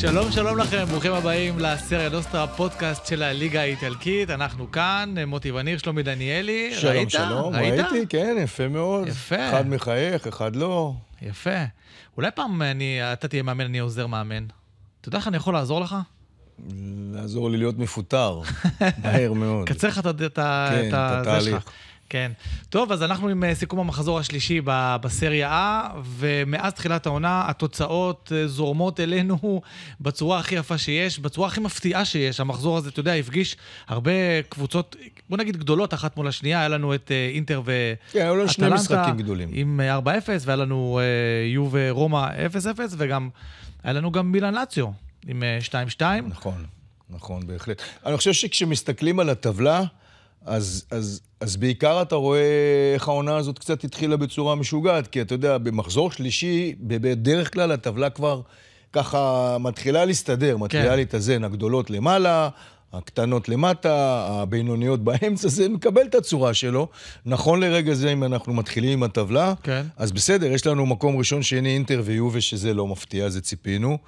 שלום, שלום לכם, ברוכים הבאים לסריה נוסטרה, הפודקאסט של הליגה האיטלקית. אנחנו כאן, אה, מוטי וניר, שלומי דניאלי. שלום, ראית? שלום, ראית? ראיתי, כן, יפה מאוד. יפה. אחד מחייך, אחד לא. יפה. אולי פעם אני, אתה תהיה מאמן, אני עוזר מאמן. אתה יודע איך אני יכול לעזור לך? לעזור לי להיות מפוטר, מהר מאוד. קצר לך את ה... כן, את התהליך כן. טוב, אז אנחנו עם אה, סיכום המחזור השלישי בסריה A, ומאז תחילת העונה התוצאות אה, זורמות אלינו בצורה הכי יפה שיש, בצורה הכי מפתיעה שיש. המחזור הזה, אתה יודע, הפגיש הרבה קבוצות, בוא נגיד גדולות אחת מול השנייה, היה לנו את אה, אינטר ואטלנטה. כן, היו לנו שני משחקים גדולים. עם 4-0, והיה לנו יו ורומא 0-0, וגם, היה לנו גם מילאן לאציו עם 2-2. נכון, נכון, בהחלט. אני חושב שכשמסתכלים על הטבלה, אז, אז, אז בעיקר אתה רואה איך העונה הזאת קצת התחילה בצורה משוגעת, כי אתה יודע, במחזור שלישי, בדרך כלל הטבלה כבר ככה מתחילה להסתדר, מתחילה כן. להתאזן, הגדולות למעלה, הקטנות למטה, הבינוניות באמצע, זה מקבל את הצורה שלו. נכון לרגע זה, אם אנחנו מתחילים עם הטבלה, כן. אז בסדר, יש לנו מקום ראשון, שני, אינטרוויו, ושזה לא מפתיע, זה ציפינו.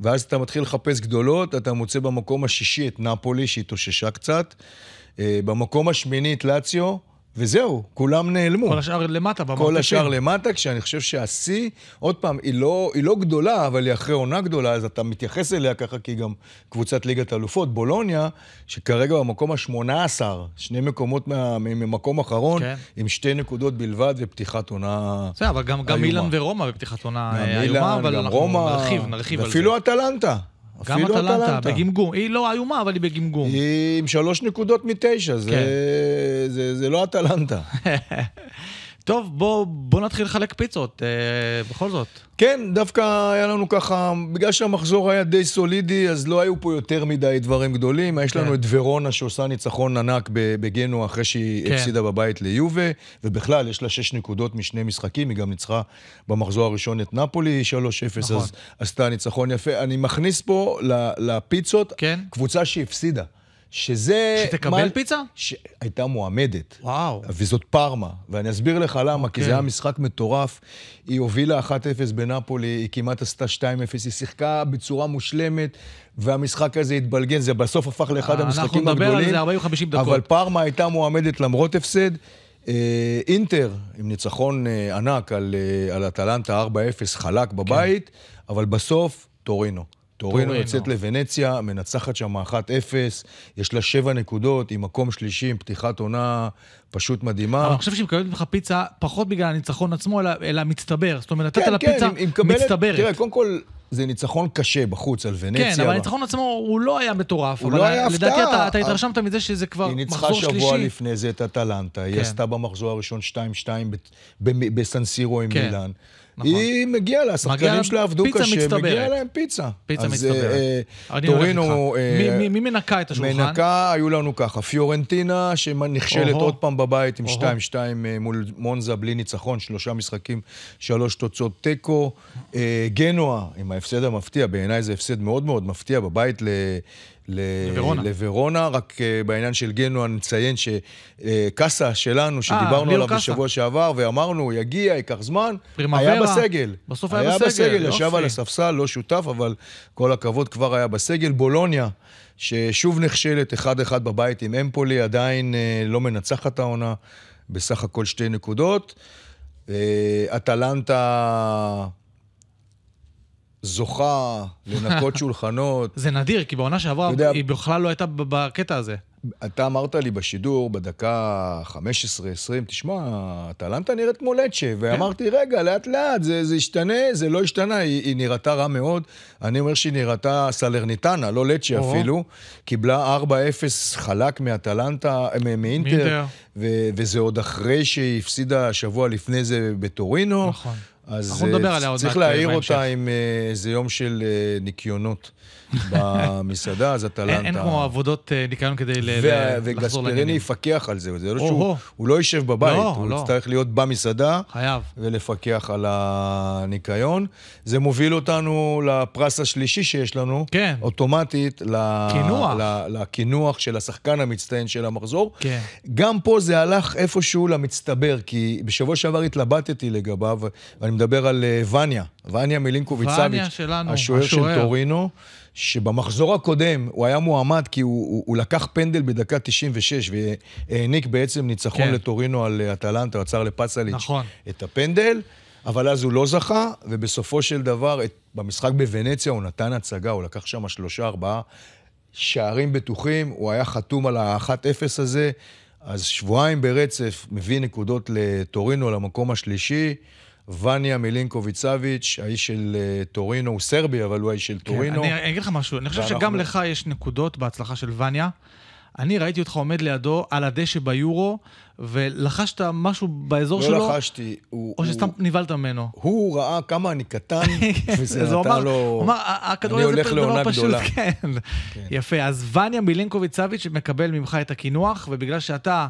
ואז אתה מתחיל לחפש גדולות, אתה מוצא במקום השישי את נפולי, שהתאוששה קצת. אה, במקום השמיני את לאציו, וזהו, כולם נעלמו. כל השאר למטה, במרתפים. כל השאר למטה, כשאני חושב שהשיא, עוד פעם, היא לא, היא לא גדולה, אבל היא אחרי עונה גדולה, אז אתה מתייחס אליה ככה, כי היא גם קבוצת ליגת אלופות, בולוניה, שכרגע במקום ה-18, שני מקומות מה, ממקום אחרון, כן. עם שתי נקודות בלבד ופתיחת עונה איומה. בסדר, אבל גם, גם אילן ורומא בפתיחת עונה אה, איומה, אבל אנחנו רומא, נרחיב, נרחיב על זה. אפילו אטלנטה. גם אטלנטה, בגמגום. היא לא איומה, אבל היא בגמגום. היא עם שלוש נקודות מתשע, זה, כן. זה, זה, זה לא אטלנטה. טוב, בוא, בוא נתחיל לחלק פיצות, אה, בכל זאת. כן, דווקא היה לנו ככה, בגלל שהמחזור היה די סולידי, אז לא היו פה יותר מדי דברים גדולים. כן. יש לנו כן. את ורונה שעושה ניצחון ענק בגנו אחרי שהיא כן. הפסידה בבית ליובה, ובכלל, יש לה שש נקודות משני משחקים, היא גם ניצחה במחזור הראשון את נפולי 3-0, נכון. אז עשתה ניצחון יפה. אני מכניס פה לפיצות כן? קבוצה שהפסידה. שזה... שתקבל מה... פיצה? שהייתה מועמדת. וואו. וזאת פארמה, ואני אסביר לך למה, אוקיי. כי זה אוקיי. היה משחק מטורף. היא הובילה 1-0 בנפולי, היא כמעט עשתה 2-0, היא שיחקה בצורה מושלמת, והמשחק הזה התבלגן, זה בסוף הפך לאחד אה, המשחקים הגדולים. אנחנו נדבר על זה 40-50 דקות. אבל פארמה הייתה מועמדת למרות הפסד. אה, אינטר, עם ניצחון אה, ענק על אטלנטה 4-0, חלק בבית, כן. אבל בסוף, טורינו. טורינו יוצאת לוונציה, מנצחת שם 1-0, יש לה 7 נקודות, היא מקום שלישי עם פתיחת עונה פשוט מדהימה. אבל אני חושב שהיא מקבלת ממך פיצה פחות בגלל הניצחון עצמו, אלא, אלא מצטבר. זאת אומרת, נתת כן, לה כן, פיצה מקבלת, מצטברת. תראה, קודם כל, זה ניצחון קשה בחוץ על ונציה. כן, אבל הניצחון עצמו הוא לא היה מטורף. הוא לא היה הפתעה. לדעתי אתה, אתה התרשמת מזה שזה כבר מחזור שלישי. היא ניצחה שבוע לפני זה את אטלנטה, כן. היא עשתה במחזור הראשון 2-2 בסנסירו עם כן. מילאן. נכון. היא מגיעה לה, השחקנים שלה עבדו קשה, מגיעה להם פיצה. פיצה אז, מצטברת. אז אה, טורינו... אה, מי מנקה את השולחן? מנקה, היו לנו ככה, פיורנטינה, שנכשלת עוד פעם בבית עם 2-2 אה, מול מונזה בלי ניצחון, שלושה משחקים, שלוש תוצאות תיקו. אה, גנואה, עם ההפסד המפתיע, בעיניי זה הפסד מאוד מאוד מפתיע בבית ל... לוורונה. לוורונה, רק אה, בעניין של גנוע נציין שקאסה שלנו, אה, שדיברנו 아, עליו קסה. בשבוע שעבר, ואמרנו, יגיע, ייקח זמן, פרימברה, היה בסגל. בסוף היה, היה בסגל. היה בסגל, ישב על הספסל, לא שותף, אבל כל הכבוד כבר היה בסגל. בולוניה, ששוב נכשלת 1-1 בבית עם אמפולי, עדיין אה, לא מנצחת העונה, בסך הכל שתי נקודות. אטלנטה... זוכה לנקות שולחנות. זה נדיר, כי בעונה שעברה יודע, היא בכלל לא הייתה בקטע הזה. אתה אמרת לי בשידור, בדקה 15-20, תשמע, אטלנטה נראית כמו לצ'ה, כן. ואמרתי, רגע, לאט-לאט, זה, זה ישתנה, זה לא השתנה, היא, היא נראתה רע מאוד. אני אומר שהיא נראתה סלרניטנה, לא לצ'ה אפילו. קיבלה 4-0 חלק מאטלנטה, אה, מאינטר, ו- וזה עוד אחרי שהיא הפסידה שבוע לפני זה בטורינו. נכון. אז אה, צריך להעיר אה, אותה עם אה, איזה יום של ניקיונות במסעדה, אז אטלנטה... אין כמו עבודות ניקיון כדי לחזור לעניינים. וגספריני יפקח על זה, זה לא שהוא לא יישב בבית, לא, הוא לא. יצטרך להיות במסעדה. חייב. ולפקח על הניקיון. זה מוביל אותנו לפרס השלישי שיש לנו. כן. אוטומטית. לקינוח. לקינוח של השחקן המצטיין של המחזור. כן. גם פה זה הלך איפשהו למצטבר, כי בשבוע שעבר התלבטתי לגביו, ואני מדבר על אה, וניה, וניה מילינקוביץ' סביץ', השוער של טורינו, שבמחזור הקודם הוא היה מועמד כי הוא, הוא, הוא לקח פנדל בדקה 96 והעניק בעצם ניצחון כן. לטורינו על אה, אטלנטה, עצר לפסליץ' נכון. את הפנדל. אבל אז הוא לא זכה, ובסופו של דבר, את, במשחק בוונציה הוא נתן הצגה, הוא לקח שם שלושה, ארבעה שערים בטוחים, הוא היה חתום על ה-1-0 הזה, אז שבועיים ברצף מביא נקודות לטורינו, למקום השלישי. וניה מילינקוביץ'-סביץ', האיש של אה, טורינו, הוא סרבי, אבל הוא האיש של כן, טורינו. כן, אני אגיד לך משהו, אני חושב שגם לא- לך יש נקודות בהצלחה של וניה. אני ראיתי אותך עומד לידו על הדשא ביורו, ולחשת משהו באזור לא שלו? לא לחשתי. הוא, או שסתם הוא, נבהלת ממנו. הוא ראה כמה אני קטן, כן, וזה נתן לו... הוא אמר, הכדור הזה זה דבר פשוט, גדולה. כן. כן. יפה, אז וניה מילינקוביץ'-סביץ' מקבל ממך את הקינוח, ובגלל שאתה...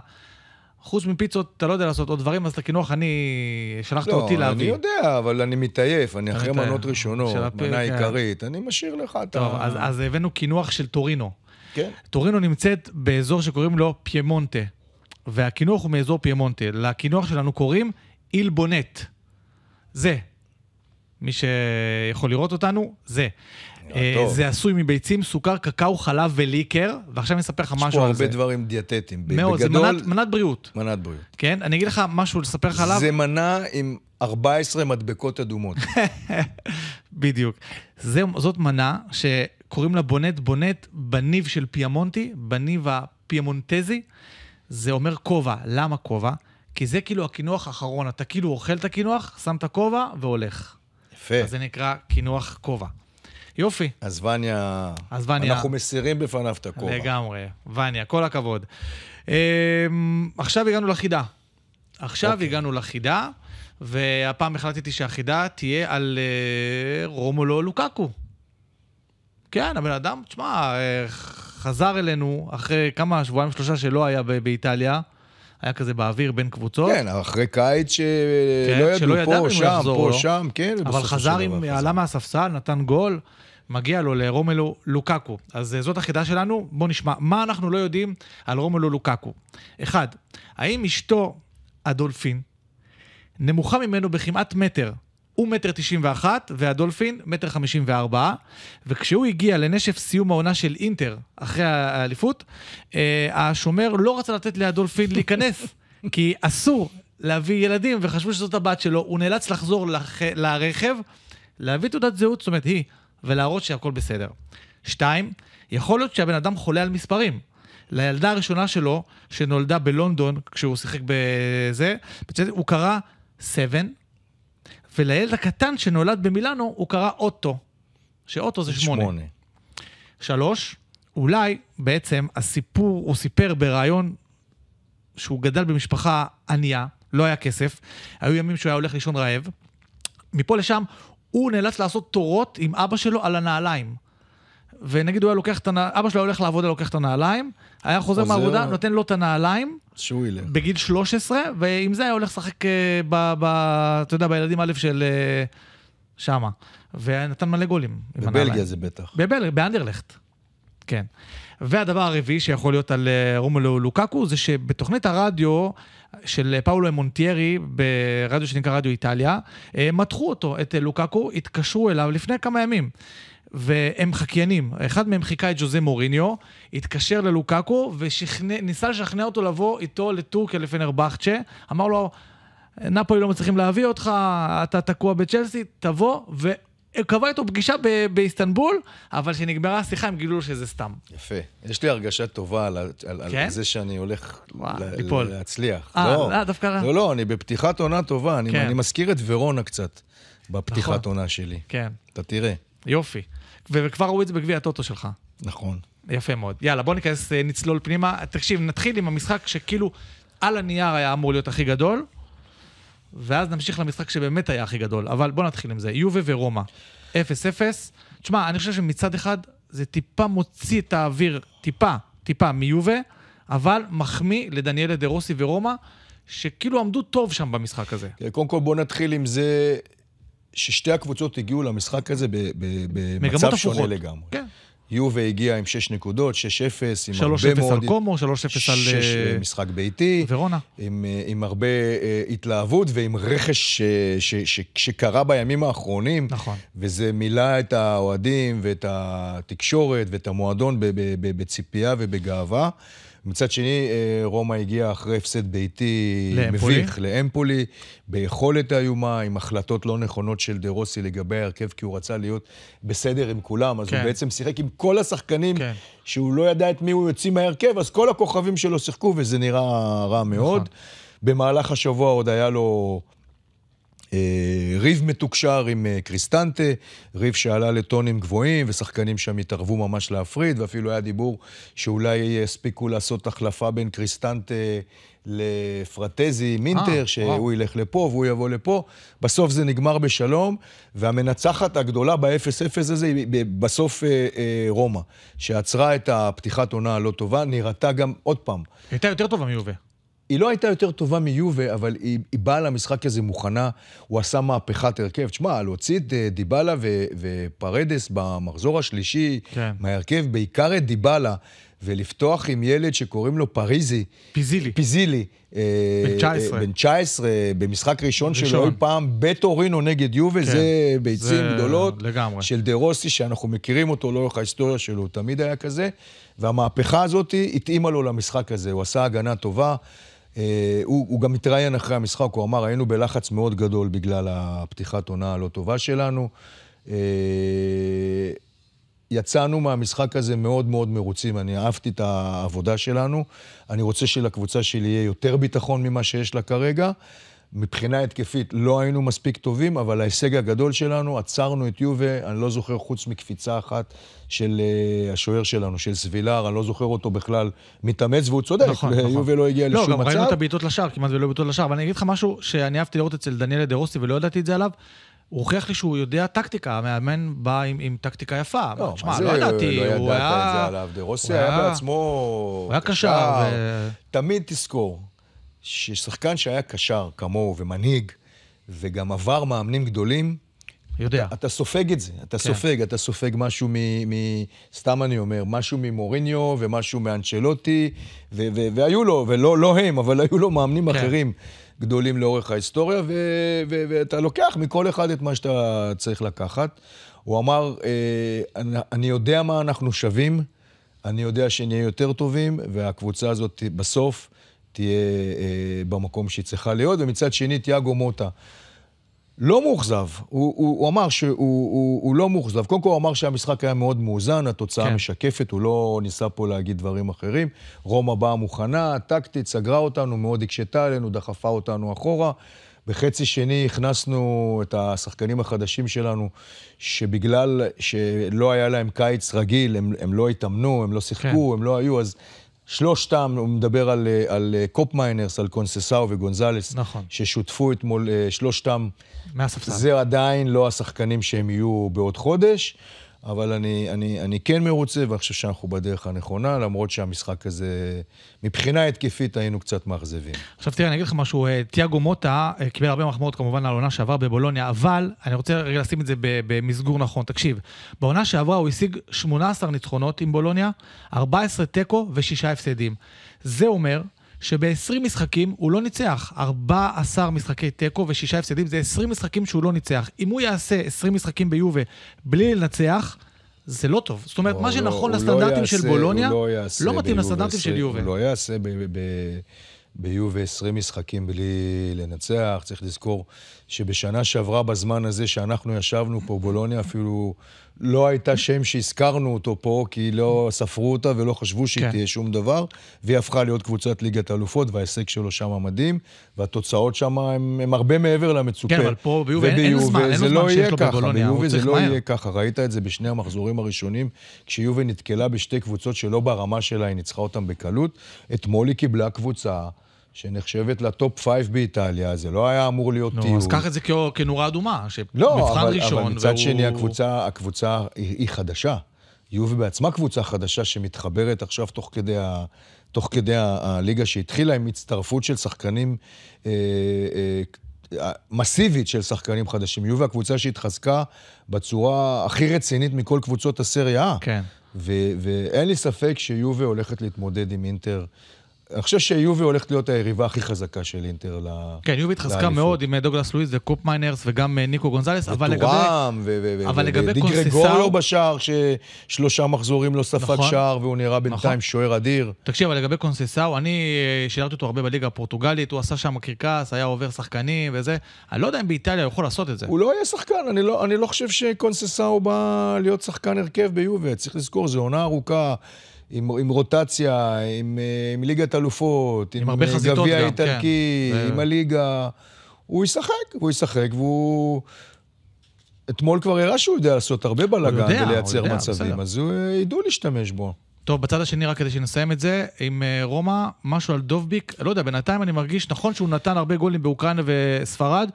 חוץ מפיצות אתה לא יודע לעשות עוד דברים, אז את הקינוח אני... שלחת לא, אותי להביא. לא, אני יודע, אבל אני מתעייף, אני אחרי מנות ראשונות, מנה כן. עיקרית, אני משאיר לך את ה... טוב, אז, אז הבאנו קינוח של טורינו. כן. טורינו נמצאת באזור שקוראים לו פיימונטה, והקינוח הוא מאזור פיימונטה. לקינוח שלנו קוראים אילבונט. זה. מי שיכול לראות אותנו, זה. אה, זה עשוי מביצים, סוכר, קקאו, חלב וליקר, ועכשיו אני אספר לך משהו על זה. יש פה הרבה דברים דיאטטיים. מאוד, זה מנת בריאות. מנת בריאות. כן, אני אגיד לך משהו לספר לך עליו. זה מנה עם 14 מדבקות אדומות. בדיוק. זאת מנה שקוראים לה בונט בונט, בניב של פיאמונטי, בניב הפיאמונטזי. זה אומר כובע. למה כובע? כי זה כאילו הקינוח האחרון. אתה כאילו אוכל את הקינוח, שם את הכובע והולך. יפה. אז זה נקרא קינוח כובע. יופי. אז וניה, אז וניה... אנחנו מסירים בפניו את הכובע. לגמרי, וניה, כל הכבוד. אמ, עכשיו הגענו לחידה. עכשיו אוקיי. הגענו לחידה, והפעם החלטתי שהחידה תהיה על אה, רומולו לוקקו. כן, הבן אדם, תשמע, אה, חזר אלינו אחרי כמה, שבועיים, שלושה שלא היה באיטליה. היה כזה באוויר בין קבוצות. כן, אחרי קיץ כן, לא שלא כן, ידעו, פה, שם, פה, לו. לא. שם, כן. אבל חזר עם, עלה מהספסל, נתן גול. מגיע לו לרומלו לוקקו. אז אה, זאת החידה שלנו, בואו נשמע מה אנחנו לא יודעים על רומלו לוקקו. אחד, האם אשתו, הדולפין, נמוכה ממנו בכמעט מטר? הוא מטר תשעים ואחת, והדולפין מטר חמישים וארבעה. וכשהוא הגיע לנשף סיום העונה של אינטר אחרי האליפות, אה, השומר לא רצה לתת להדולפין להיכנס, כי אסור להביא ילדים, וחשבו שזאת הבת שלו. הוא נאלץ לחזור לח... לרכב, להביא תעודת זהות, זאת אומרת, היא ולהראות שהכל בסדר. שתיים, יכול להיות שהבן אדם חולה על מספרים. לילדה הראשונה שלו, שנולדה בלונדון, כשהוא שיחק בזה, הוא קרא 7, ולילד הקטן שנולד במילאנו, הוא קרא אוטו, שאוטו זה 8. 8. שלוש, אולי בעצם הסיפור, הוא סיפר בריאיון שהוא גדל במשפחה ענייה, לא היה כסף, היו ימים שהוא היה הולך לישון רעב. מפה לשם הוא נאלץ לעשות תורות עם אבא שלו על הנעליים. ונגיד הוא היה לוקח את הנעליים, אבא שלו היה הולך לעבודה, לוקח את הנעליים, היה חוזר מהעבודה, נותן לו את הנעליים. שהוא ילך. בגיל 13, ועם זה היה הולך לשחק, אה, ב, ב, אתה יודע, בילדים א' של אה, שמה. ונתן מלא גולים. בבלגיה זה בטח. בבלגיה, באנדרלכט. כן. והדבר הרביעי שיכול להיות על אה, רומלו לוקקו, זה שבתוכנית הרדיו... של פאולו מונטיירי ברדיו שנקרא רדיו איטליה, אה, מתחו אותו, את אה, לוקקו, התקשרו אליו לפני כמה ימים. והם חקיינים. אחד מהם חיכה את ג'וזה מוריניו, התקשר ללוקקו וניסה לשכנע אותו לבוא איתו לטורקיה לפני לפנרבחצ'ה. אמר לו, נפולי לא מצליחים להביא אותך, אתה תקוע בצ'לסי, תבוא, הוא קבע איתו פגישה ב- באיסטנבול, אבל כשנגמרה השיחה הם גילו שזה סתם. יפה. יש לי הרגשה טובה על, על, כן? על זה שאני הולך וואו, ל- להצליח. 아, אה, לא, לא, דווקא... לא. לא, לא, אני בפתיחת עונה טובה. אני, כן. אני מזכיר את ורונה קצת בפתיחת נכון. עונה שלי. כן. אתה תראה. יופי. וכבר ראו את זה בגביע הטוטו שלך. נכון. יפה מאוד. יאללה, בוא ניכנס, אה, נצלול פנימה. תקשיב, נתחיל עם המשחק שכאילו על הנייר היה אמור להיות הכי גדול. ואז נמשיך למשחק שבאמת היה הכי גדול. אבל בוא נתחיל עם זה. יובה ורומא, 0-0. תשמע, אני חושב שמצד אחד זה טיפה מוציא את האוויר, טיפה, טיפה מיובה, אבל מחמיא לדניאלה דה רוסי ורומא, שכאילו עמדו טוב שם במשחק הזה. כן, קודם כל בוא נתחיל עם זה ששתי הקבוצות הגיעו למשחק הזה במצב שונה לגמרי. כן. יובה הגיע עם 6 נקודות, 6-0, עם הרבה מאוד... 3-0 על קומו, 3-0 על... 6 אה, אה, משחק ביתי. ורונה. עם, אה, עם הרבה uh, התלהבות ועם רכש ש, ש, ש, שקרה בימים האחרונים. נכון. וזה מילא את האוהדים ואת התקשורת ואת המועדון בציפייה ובגאווה. מצד שני, אה, רומא הגיעה אחרי הפסד ביתי לאמפולי. מביך לאמפולי, ביכולת איומה, עם החלטות לא נכונות של דה רוסי לגבי ההרכב, כי הוא רצה להיות בסדר עם כולם, אז כן. הוא בעצם שיחק עם כל השחקנים, כן. שהוא לא ידע את מי הוא יוצא מההרכב, אז כל הכוכבים שלו שיחקו, וזה נראה רע מאוד. נכון. במהלך השבוע עוד היה לו אה, ריב מתוקשר עם אה, קריסטנטה, ריב שעלה לטונים גבוהים ושחקנים שם התערבו ממש להפריד, ואפילו היה דיבור שאולי יספיקו לעשות החלפה בין קריסטנטה לפרטזי מינטר, 아, אה, שהוא וואו. ילך לפה והוא יבוא לפה. בסוף זה נגמר בשלום, והמנצחת הגדולה ב-0-0 הזה היא בסוף אה, אה, רומא, שעצרה את הפתיחת עונה הלא טובה, נראתה גם עוד פעם. הייתה יותר טובה מיובה. היא לא הייתה יותר טובה מיובה, אבל היא, היא באה למשחק הזה מוכנה, הוא עשה מהפכת הרכב. תשמע, להוציא את אה, דיבלה ו, ופרדס במחזור השלישי כן. מההרכב, בעיקר את דיבלה, ולפתוח עם ילד שקוראים לו פריזי. פיזילי. פיזילי. אה, בן 19. אה, בן 19, במשחק ראשון, ראשון. שלו אי פעם, בטורינו נגד יובה, כן. זה ביצים זה... גדולות. לגמרי. של דה רוסי, שאנחנו מכירים אותו לאורך ההיסטוריה שלו, תמיד היה כזה. והמהפכה הזאת התאימה לו למשחק הזה, הוא עשה הגנה טובה. אה, הוא, הוא גם התראיין אחרי המשחק, הוא אמר, היינו בלחץ מאוד גדול בגלל הפתיחת עונה הלא טובה שלנו. אה, יצאנו מהמשחק הזה מאוד מאוד מרוצים, אני אהבתי את העבודה שלנו. אני רוצה שלקבוצה שלי יהיה יותר ביטחון ממה שיש לה כרגע. מבחינה התקפית לא היינו מספיק טובים, אבל ההישג הגדול שלנו, עצרנו את יובה, אני לא זוכר חוץ מקפיצה אחת של uh, השוער שלנו, של סבילר, אני לא זוכר אותו בכלל מתאמץ, והוא צודק, נכון, נכון. יובה לא הגיע לא, לשום מצב. לא, גם ראינו את הבעיטות לשער, כמעט ולא בעיטות לשער, אבל אני אגיד לך משהו שאני אהבתי לראות אצל דניאל דרוסי ולא ידעתי את זה עליו. הוא הוכיח לי שהוא יודע טקטיקה, המאמן בא עם, עם טקטיקה יפה. לא, תשמע, לא ידעתי, לא הוא היה... לא ידעת את זה עליו, דה רוסי היה בעצמו... הוא היה קשר. ו... תמיד תזכור, ששחקן שהיה קשר כמוהו ומנהיג, וגם עבר מאמנים גדולים, יודע. אתה, אתה סופג את זה, אתה כן. סופג, אתה סופג משהו מ, מ... סתם אני אומר, משהו ממוריניו ומשהו מאנצ'לוטי, ו, ו, והיו לו, ולא לא הם, אבל היו לו מאמנים כן. אחרים גדולים לאורך ההיסטוריה, ו, ו, ואתה לוקח מכל אחד את מה שאתה צריך לקחת. הוא אמר, אה, אני יודע מה אנחנו שווים, אני יודע שנהיה יותר טובים, והקבוצה הזאת בסוף... תהיה אה, במקום שהיא צריכה להיות, ומצד שני, תיאגו מוטה. לא מאוכזב, הוא, הוא, הוא אמר שהוא הוא, הוא לא מאוכזב. קודם כל הוא אמר שהמשחק היה מאוד מאוזן, התוצאה כן. משקפת, הוא לא ניסה פה להגיד דברים אחרים. רומא באה מוכנה, טקטית, סגרה אותנו, מאוד הקשתה עלינו, דחפה אותנו אחורה. בחצי שני הכנסנו את השחקנים החדשים שלנו, שבגלל שלא היה להם קיץ רגיל, הם, הם לא התאמנו, הם לא שיחקו, כן. הם לא היו, אז שלושתם, הוא מדבר על, אה, על אה, קופ מיינרס, על קונססאו וגונזלס, נכון. ששותפו אתמול, אה, שלושתם, מהספסל. זה עדיין לא השחקנים שהם יהיו בעוד חודש. אבל אני, אני, אני כן מרוצה, ואני חושב שאנחנו בדרך הנכונה, למרות שהמשחק הזה, מבחינה התקפית היינו קצת מאכזבים. עכשיו תראה, אני אגיד לך משהו, אה, תיאגו מוטה אה, קיבל הרבה מחמאות כמובן על העונה שעברה בבולוניה, אבל אני רוצה רגע לשים את זה במסגור נכון. תקשיב, בעונה שעברה הוא השיג 18 ניצחונות עם בולוניה, 14 תיקו ושישה הפסדים. זה אומר שב-20 משחקים הוא לא ניצח. 14 משחקי תיקו ושישה הפסדים, זה 20 משחקים שהוא לא ניצח. אם הוא יעשה 20 משחקים ביובה בלי לנצח, זה לא טוב. זאת אומרת, לא, מה שנכון לא, לא לסטנדרטים לא של בולוניה, לא, לא מתאים לסטנדרטים של יובה. הוא לא יעשה ביובה 20 משחקים בלי לנצח. צריך לזכור שבשנה שעברה, בזמן הזה שאנחנו ישבנו פה, בולוניה אפילו לא הייתה שם שהזכרנו אותו פה, כי לא ספרו אותה ולא חשבו שהיא כן. תהיה שום דבר, והיא הפכה להיות קבוצת ליגת אלופות, וההישג שלו שם מדהים, והתוצאות שם הן הרבה מעבר למצופה. כן, אבל פה ביובי אין, אין זמן, אין זמן לא שיש לו ככה, בבולוניה, ביובי זה לא מהר. יהיה ככה, ראית את זה בשני המחזורים הראשונים, כשיובי נתקלה בשתי קבוצות שלא ברמה שלה, היא ניצחה אותן בקלות. אתמול היא קיבלה קבוצה... שנחשבת לטופ פייב באיטליה, זה לא היה אמור להיות נו, אז קח את זה כנורה אדומה, שמבחן לא, אבל, לא, אבל מצד שני, הקבוצה, הקבוצה היא, היא חדשה. יובי בעצמה קבוצה חדשה שמתחברת עכשיו תוך כדי, ה, תוך כדי הליגה שהתחילה עם הצטרפות של שחקנים אה, אה, מסיבית של שחקנים חדשים. יובי הקבוצה שהתחזקה בצורה הכי רצינית מכל קבוצות הסריה. כן. ואין לי ספק שיובי הולכת להתמודד עם אינטר אני חושב שיובי הולכת להיות היריבה הכי חזקה של אינטר ל... כן, יובי התחזקה מאוד עם אה, דוגלס לואיס וקופ מיינרס וגם אה, ניקו גונזלס, אבל לגבי... וטורם, ודיגרגור בשער, ששלושה מחזורים לא ספג נכון. שער, והוא נראה נכון. בינתיים שוער אדיר. תקשיב, אבל לגבי קונססאו, אני אה, שידרתי אותו הרבה בליגה הפורטוגלית, הוא עשה שם קרקס, היה עובר שחקנים וזה. אני לא יודע אם באיטליה הוא יכול לעשות את זה. הוא לא יהיה שחקן, אני לא, לא חושב שקונססאו בא להיות שחקן הרכב ביובי. צריך לזכור, זו עונה ארוכה. עם, עם רוטציה, עם, אה, עם ליגת אלופות, עם, עם אה, גביע איטלקי, כן. עם הליגה. הוא ישחק, הוא ישחק, והוא... אתמול כבר הראה שהוא יודע לעשות הרבה בלאגן ולייצר יודע, מצבים, בסדר. אז הוא אה, ידעו להשתמש בו. טוב, בצד השני, רק כדי שנסיים את זה, עם רומא, משהו על דובביק, לא יודע, בינתיים אני מרגיש, נכון שהוא נתן הרבה גולים באוקראינה וספרד,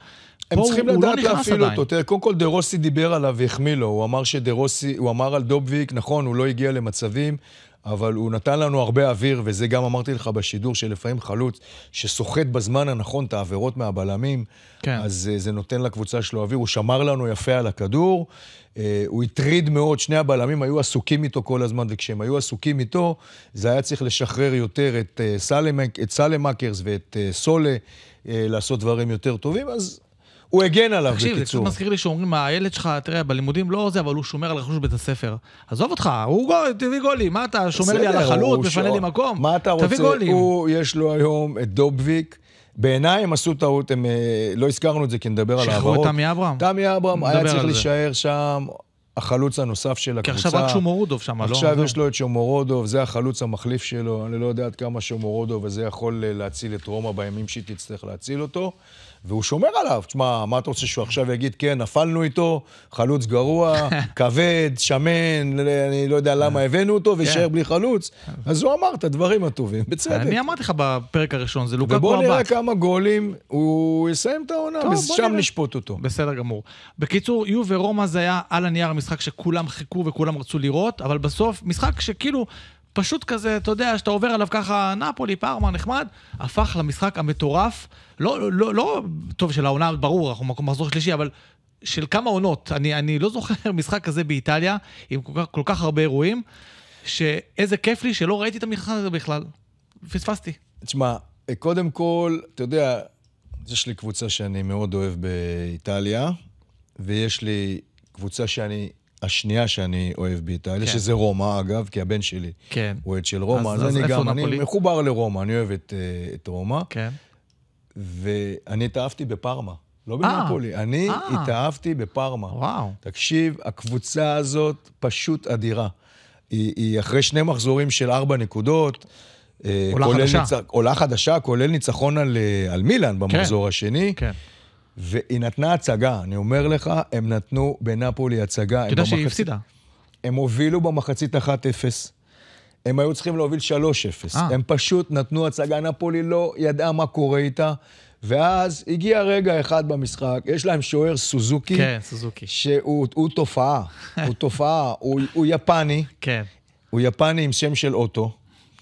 הם צריכים הוא לא לדעת לא להפעיל אותו. תראה, קודם כל דה רוסי דיבר עליו והחמיא לו. הוא אמר שדה רוסי, הוא אמר על דובביק, נכון, הוא לא הגיע למצבים, אבל הוא נתן לנו הרבה אוויר, וזה גם אמרתי לך בשידור, שלפעמים חלוץ שסוחט בזמן הנכון את העבירות מהבלמים, כן. אז אה, זה נותן לקבוצה שלו אוויר. הוא שמר לנו יפה על הכדור, אה, הוא הטריד מאוד, שני הבלמים היו עסוקים איתו כל הזמן, וכשהם היו עסוקים איתו, זה היה צריך לשחרר יותר את אה, סלמק, את סלמקרס ואת סולה לעשות דברים יותר טובים, אז הוא הגן עליו, בקיצור. תקשיב, זה קצת מזכיר לי שאומרים, הילד שלך, תראה, בלימודים לא זה, אבל הוא שומר על רכוש בית הספר. עזוב אותך, הוא גול, תביא גולים, מה אתה שומר לי על החלוט, מפנה לי מקום? מה אתה רוצה? תביא גולים. הוא, יש לו היום את דובביק. בעיניי הם עשו טעות, הם אה, לא הזכרנו את זה כי נדבר על העברות. שחררו את תמי אברהם. תמי אברהם היה צריך להישאר שם, החלוץ הנוסף של הקבוצה. כי עכשיו רק שומורודוב שם, לא? עכשיו לא. יש לו את שומורודוב, זה החלוץ המחליף שלו. אני לא יודע עד כמה שומורודוב הזה יכול אה, להציל את רומא בימים שהיא תצטרך להציל אותו. והוא שומר עליו. תשמע, מה אתה רוצה שהוא עכשיו יגיד, כן, נפלנו איתו, חלוץ גרוע, כבד, שמן, אני לא יודע למה אה, הבאנו אותו, ויישאר כן. בלי חלוץ. אה. אז הוא אמר את הדברים הטובים, בצדק. אני אמרתי לך בפרק הראשון, זה לוקקו הבת. ובוא נראה כמה גולים, הוא יסיים את העונה, ושם נשפוט אותו. בסדר גמור. בקיצור, יו ורומא זה היה על הנייר המשחק שכולם חיכו וכולם רצו לראות, אבל בסוף, משחק שכאילו... פשוט כזה, אתה יודע, שאתה עובר עליו ככה, נפולי, פארמה, נחמד, הפך למשחק המטורף, לא, לא, לא, טוב, של העונה, ברור, אנחנו מקום מחזור שלישי, אבל של כמה עונות. אני, אני לא זוכר משחק כזה באיטליה, עם כל כך, כל כך הרבה אירועים, שאיזה כיף לי שלא ראיתי את המשחק הזה בכלל. פספסתי. תשמע, קודם כל, אתה יודע, יש לי קבוצה שאני מאוד אוהב באיטליה, ויש לי קבוצה שאני השנייה שאני אוהב באיטליה, כן. שזה רומא, אגב, כי הבן שלי כן. הוא אוהד של רומא, אז, אז, אז אני גם, אני מחובר לרומא, אני אוהב את, אה, את רומא. כן. ואני התאהבתי בפרמה, לא אה. בנפולי. אני 아. אה. התאהבתי בפרמה. וואו. תקשיב, הקבוצה הזאת פשוט אדירה. היא, היא אחרי שני מחזורים של ארבע נקודות. עולה חדשה. ניצ... עולה חדשה, כולל ניצחון על, על מילאן כן. במחזור כן. השני. כן. והיא נתנה הצגה, אני אומר לך, הם נתנו בנפולי הצגה. אתה יודע במחצ... שהיא הפסידה. הם הובילו במחצית 1-0. הם היו צריכים להוביל 3-0. אה. הם פשוט נתנו הצגה, נפולי לא ידעה מה קורה איתה. ואז הגיע רגע אחד במשחק, יש להם שוער סוזוקי. כן, סוזוקי. שהוא תופעה, הוא תופעה, הוא, הוא יפני. כן. הוא יפני עם שם של אוטו.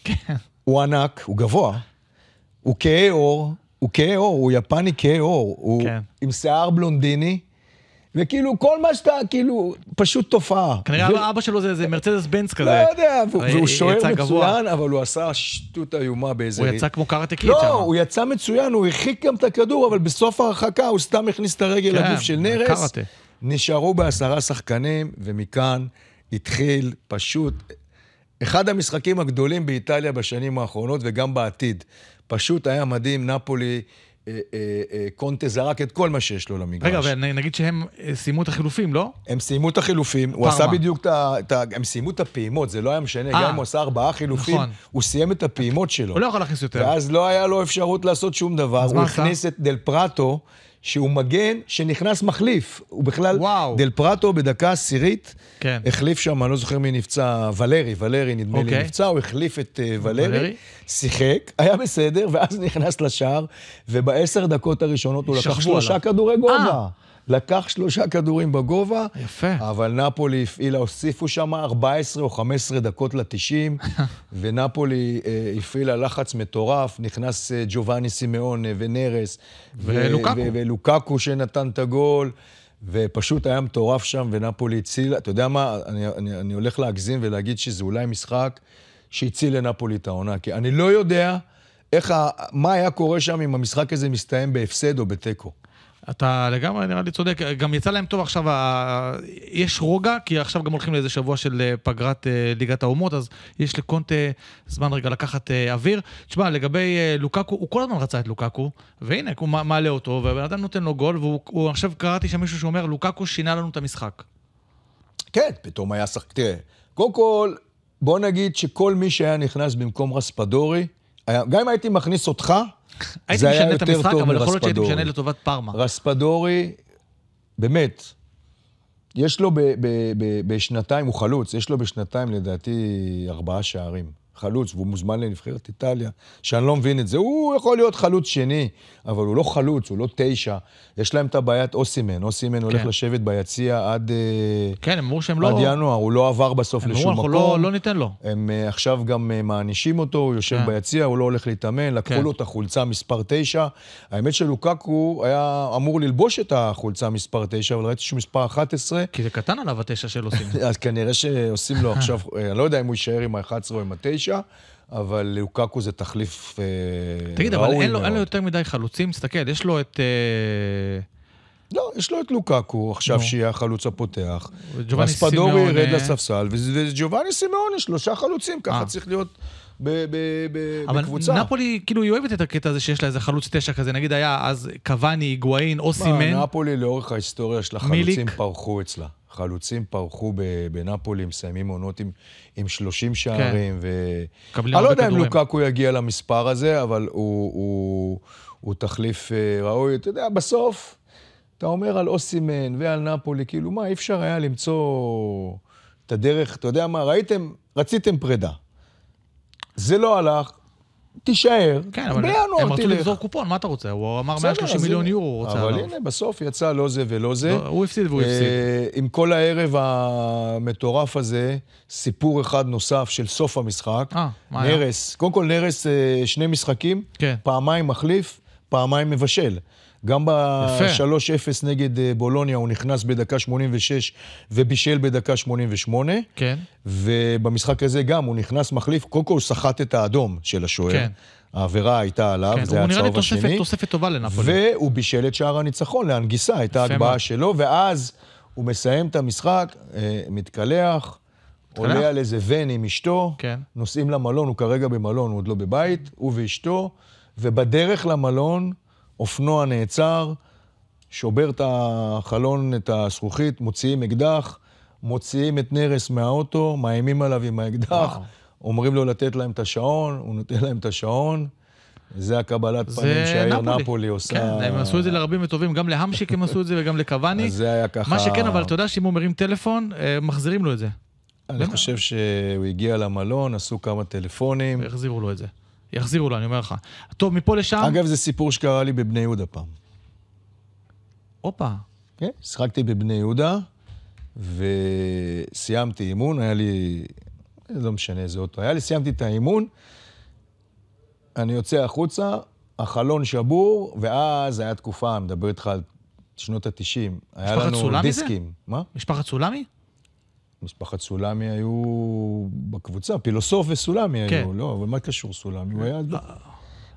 כן. הוא ענק, הוא גבוה, הוא כהה עור, הוא כהה עור, הוא יפני כהה עור. הוא כן. עם שיער בלונדיני. וכאילו, כל מה שאתה, כאילו, פשוט תופעה. כנראה ו... אבא שלו זה איזה מרצדס בנץ כזה. לא יודע, והוא שוער מצוין, גבוה. אבל הוא עשה שטות איומה באיזה... הוא יצא כמו קארטה קיט לא, שם. הוא יצא מצוין, הוא הרחיק גם את הכדור, אבל בסוף ההרחקה הוא סתם הכניס את הרגל כן, לגוף של נרס. קרטה. נשארו בעשרה שחקנים, ומכאן התחיל פשוט אחד המשחקים הגדולים באיטליה בשנים האחרונות וגם בעתיד. פשוט היה מדהים, נפולי, אה, אה, אה, קונטה זרק את כל מה שיש לו למגרש. רגע, ונגיד שהם סיימו את החילופים, לא? הם סיימו את החילופים, פרמה. הוא עשה בדיוק את ה... הם סיימו את הפעימות, זה לא היה משנה, 아, גם אם הוא עשה ארבעה חילופים, נכון. הוא סיים את הפעימות שלו. הוא לא יכול להכניס יותר. ואז לא היה לו אפשרות לעשות שום דבר, הוא הכניס את דל פרטו. שהוא מגן שנכנס מחליף. הוא בכלל, וואו. דל פרטו בדקה עשירית, כן. החליף שם, אני לא זוכר מי נפצע, ולרי, ולרי נדמה אוקיי. לי נפצע, הוא החליף את uh, ולרי, ולרי, שיחק, היה בסדר, ואז נכנס לשער, ובעשר דקות הראשונות הוא לקח שלושה כדורי גובה. 아. אה, לקח שלושה כדורים בגובה. יפה. אבל נפולי הפעילה, הוסיפו שם 14 או 15 דקות ל-90, ונפולי אה, הפעילה לחץ מטורף, נכנס אה, ג'ובאני סימאון אה, ונרס. ולוקקו. ולוקקו שנתן את הגול. ופשוט היה מטורף שם, ונפולי הציל... אתה יודע מה, אני, אני, אני הולך להגזים ולהגיד שזה אולי משחק שהציל לנפולי את העונה, כי אני לא יודע איך ה, מה היה קורה שם אם המשחק הזה מסתיים בהפסד או בתיקו. אתה לגמרי נראה לי צודק, גם יצא להם טוב עכשיו, יש רוגע, כי עכשיו גם הולכים לאיזה שבוע של אה, פגרת אה, ליגת האומות, אז יש לקונטה זמן רגע לקחת אה, אוויר. תשמע, לגבי לוקקו, הוא כל הזמן רצה את לוקקו, והנה, הוא מעלה אותו, והבן אדם נותן לו גול, והוא עכשיו קראתי שם מישהו שאומר, לוקקו שינה לנו את המשחק. כן, פתאום היה שחק... תראה, קודם כל, בוא נגיד שכל מי שהיה נכנס במקום רספדורי, היה... גם אם הייתי מכניס אותך, הייתי משנה את המשחק, אבל יכול להיות שהייתי משנה לטובת פארמה. רספדורי, באמת, יש לו ב, ב, ב, בשנתיים, הוא חלוץ, יש לו בשנתיים לדעתי ארבעה שערים. חלוץ, והוא מוזמן לנבחרת איטליה, שאני לא מבין את זה. הוא יכול להיות חלוץ שני, אבל הוא לא חלוץ, הוא לא תשע. יש להם את הבעיית אוסימן. אוסימן כן. הולך לשבת ביציע עד... אה, כן, הם אמרו שהם לא... עד ינואר, הוא לא עבר בסוף לשום מקום. הם אמרו, אנחנו לא, לא ניתן לו. הם אה, עכשיו גם אה, מענישים אותו, הוא יושב כן. ביציע, הוא לא הולך להתאמן, לקחו כן. לו את החולצה מספר תשע. האמת שלוקקו היה אמור ללבוש את החולצה מספר תשע, אבל ראיתי שהוא מספר 11. כי זה קטן עליו התשע של אוסימן. אז כנראה שעושים לו עכשיו, אני לא יודע אם הוא יישאר עם ה-11 או עם ה-9. אבל לוקקו זה תחליף ראוי אה, מאוד. תגיד, אבל אין לו, אין לו יותר מדי חלוצים, תסתכל, יש לו את... אה, לא, יש לו את לוקקו עכשיו, שיהיה החלוץ הפותח. וספדורי ירד לספסל, וג'ובאני סימאונה, שלושה חלוצים, ככה אה. צריך להיות בקבוצה. אבל נפולי, כאילו, היא אוהבת את הקטע הזה שיש לה איזה חלוץ תשע כזה, נגיד היה אז קוואני, היגואין, או סימן. נפולי לאורך ההיסטוריה של החלוצים פרחו אצלה. חלוצים פרחו בנפולי, מסיימים עונות עם, עם 30 כן. שערים, כן. ו... אני לא יודע אם לוקקו יגיע למספר הזה, אבל הוא, הוא, הוא תחליף אה, ראוי. אתה יודע, בסוף, אתה אומר על אוסימן ועל נפולי, כאילו, מה, אי אפשר היה למצוא את הדרך, אתה יודע מה, ראיתם, רציתם פרידה. זה לא הלך, תישאר, כן, אבל בינואר תלך. הם רצו לגזור קופון, מה אתה רוצה? הוא אמר 130 מיליון יורו, הוא רוצה אבל הנה, בסוף יצא לא זה ולא זה. לא, הוא הפסיד והוא הפסיד. אה, עם כל הערב המטורף הזה, סיפור אחד נוסף של סוף המשחק. אה, מה היה? נרס. קודם כל, נרס אה, שני משחקים, כן. פעמיים מחליף, פעמיים מבשל. גם ב-3-0 נגד אה, בולוניה הוא נכנס בדקה 86 ובישל בדקה 88. כן. ובמשחק הזה גם הוא נכנס מחליף, קודם כל הוא סחט את האדום של השוער. כן. העבירה הייתה עליו, כן, זה היה הצהוב השני. הוא נראה לי תוספת טובה לנפולי. והוא בישל את שער הניצחון להנגיסה, את ההגבהה שלו, ואז הוא מסיים את המשחק, אה, מתקלח, עולה על איזה ון עם אשתו, כן. נוסעים למלון, הוא כרגע במלון, הוא עוד לא בבית, הוא ואשתו, ובדרך למלון... אופנוע נעצר, שובר את החלון, את הזכוכית, מוציאים אקדח, מוציאים את נרס מהאוטו, מאיימים עליו עם האקדח, וואו. אומרים לו לתת להם את השעון, הוא נותן להם את השעון. זה הקבלת זה פנים שהעיר נפולי. נפולי כן, עושה. כן, הם עשו את זה לרבים וטובים, גם להמשיק הם עשו את זה וגם לקוואני. זה היה ככה... מה שכן, אבל אתה יודע שאם הוא מרים טלפון, אה, מחזירים לו את זה. אני חושב שהוא הגיע למלון, עשו כמה טלפונים. והחזירו לו את זה. יחזירו לו, אני אומר לך. טוב, מפה לשם... אגב, זה סיפור שקרה לי בבני יהודה פעם. הופה. כן, שיחקתי בבני יהודה, וסיימתי אימון, היה לי... לא משנה איזה אוטו. היה לי, סיימתי את האימון, אני יוצא החוצה, החלון שבור, ואז היה תקופה, אני מדבר איתך על שנות ה-90. היה לנו סולמי דיסקים. זה? מה? משפחת סולמי? משפחת סולמי היו בקבוצה, פילוסוף וסולמי כן. היו, לא, אבל מה קשור סולמי? הוא כן. היה... אה. לא-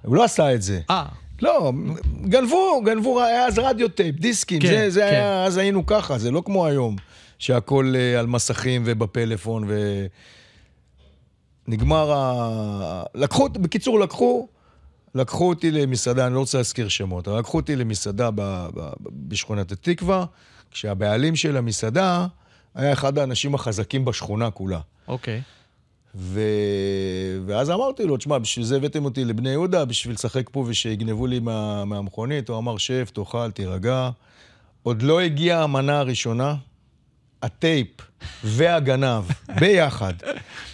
הוא לא עשה את זה. אה. לא, גנבו, גנבו, היה אז רדיו טייפ, דיסקים, כן, זה, זה כן. היה, אז היינו ככה, זה לא כמו היום, שהכל אה, על מסכים ובפלאפון ו... נגמר ה... לקחו, בקיצור, לקחו, לקחו אותי למסעדה, אני לא רוצה להזכיר שמות, אבל לקחו אותי למסעדה ב, ב, ב, בשכונת התקווה, כשהבעלים של המסעדה, היה אחד האנשים החזקים בשכונה כולה. אוקיי. ו... ואז אמרתי לו, תשמע, בשביל זה הבאתם אותי לבני יהודה, בשביל לשחק פה ושיגנבו לי מה... מהמכונית. הוא אמר, שב, תאכל, תירגע. עוד לא הגיעה המנה הראשונה, הטייפ והגנב ביחד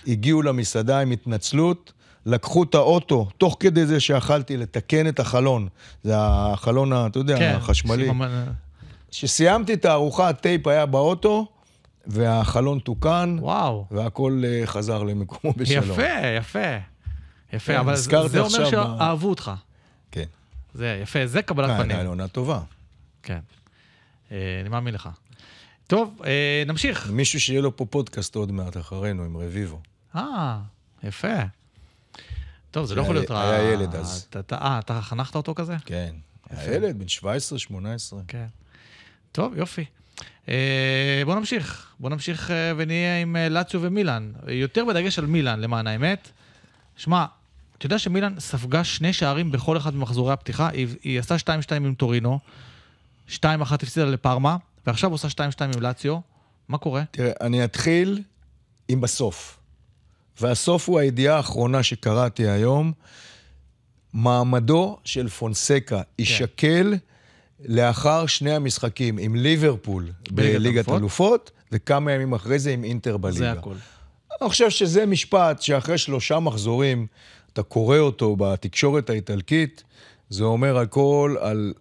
הגיעו למסעדה עם התנצלות. לקחו את האוטו, תוך כדי זה שאכלתי, לתקן את החלון. זה החלון, אתה יודע, כן, החשמלי. כשסיימתי את הארוחה, הטייפ היה באוטו, והחלון תוקן, וואו. והכל אה, חזר למקומו בשלום. יפה, יפה. יפה, כן, אבל זה, אומר שאהבו אותך. כן. זה יפה, זה קבלת כן, פנים. כן, עונה טובה. כן. אה, אני מאמין לך. טוב, אה, נמשיך. מישהו שיהיה לו פה פודקאסט עוד מעט אחרינו עם רביבו. אה, יפה. טוב, זה לא יכול להיות רע. היה ילד אז. אה, אתה חנכת אותו כזה? כן. היה ילד, בן 17-18. כן. טוב, יופי. אה, בואו נמשיך. בואו נמשיך אה, ונהיה עם אה, לאציו ומילאן. יותר בדגש על מילאן, למען האמת. שמע, אתה יודע שמילאן ספגה שני שערים בכל אחד ממחזורי הפתיחה? היא, היא עשתה 2-2 עם טורינו, 2-1 הפסידה לפארמה, ועכשיו עושה 2-2 עם לאציו. מה קורה? תראה, אני אתחיל עם בסוף. והסוף הוא הידיעה האחרונה שקראתי היום. מעמדו של פונסקה כן. יישקל כן. לאחר שני המשחקים עם ליברפול בליגת אלופות, וכמה ימים אחרי זה עם אינטר בליגה. זה הכול. אני חושב שזה משפט שאחרי שלושה מחזורים, אתה קורא אותו בתקשורת האיטלקית, זה אומר הכל על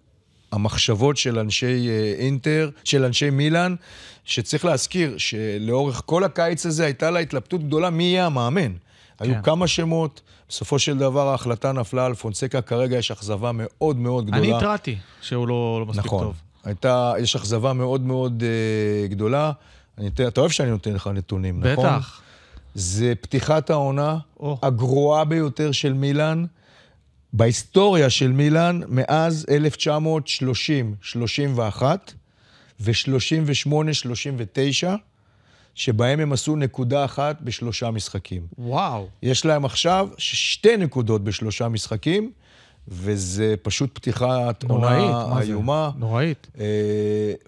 המחשבות של אנשי אה, אינטר, של אנשי מילאן, שצריך להזכיר שלאורך כל הקיץ הזה הייתה לה התלבטות גדולה מי יהיה המאמן. כן. היו כמה שמות. בסופו של דבר ההחלטה נפלה על פונסקה, כרגע יש אכזבה מאוד מאוד גדולה. אני התרעתי שהוא לא, לא מספיק נכון. טוב. נכון, הייתה, יש אכזבה מאוד מאוד אה, גדולה. אני, אתה אוהב שאני נותן לך נתונים, בטח. נכון? בטח. זה פתיחת העונה oh. הגרועה ביותר של מילאן בהיסטוריה של מילאן מאז 1930-31 ו-38-39. שבהם הם עשו נקודה אחת בשלושה משחקים. וואו. יש להם עכשיו שתי נקודות בשלושה משחקים, וזה פשוט פתיחת עונה איומה. נוראית. אה,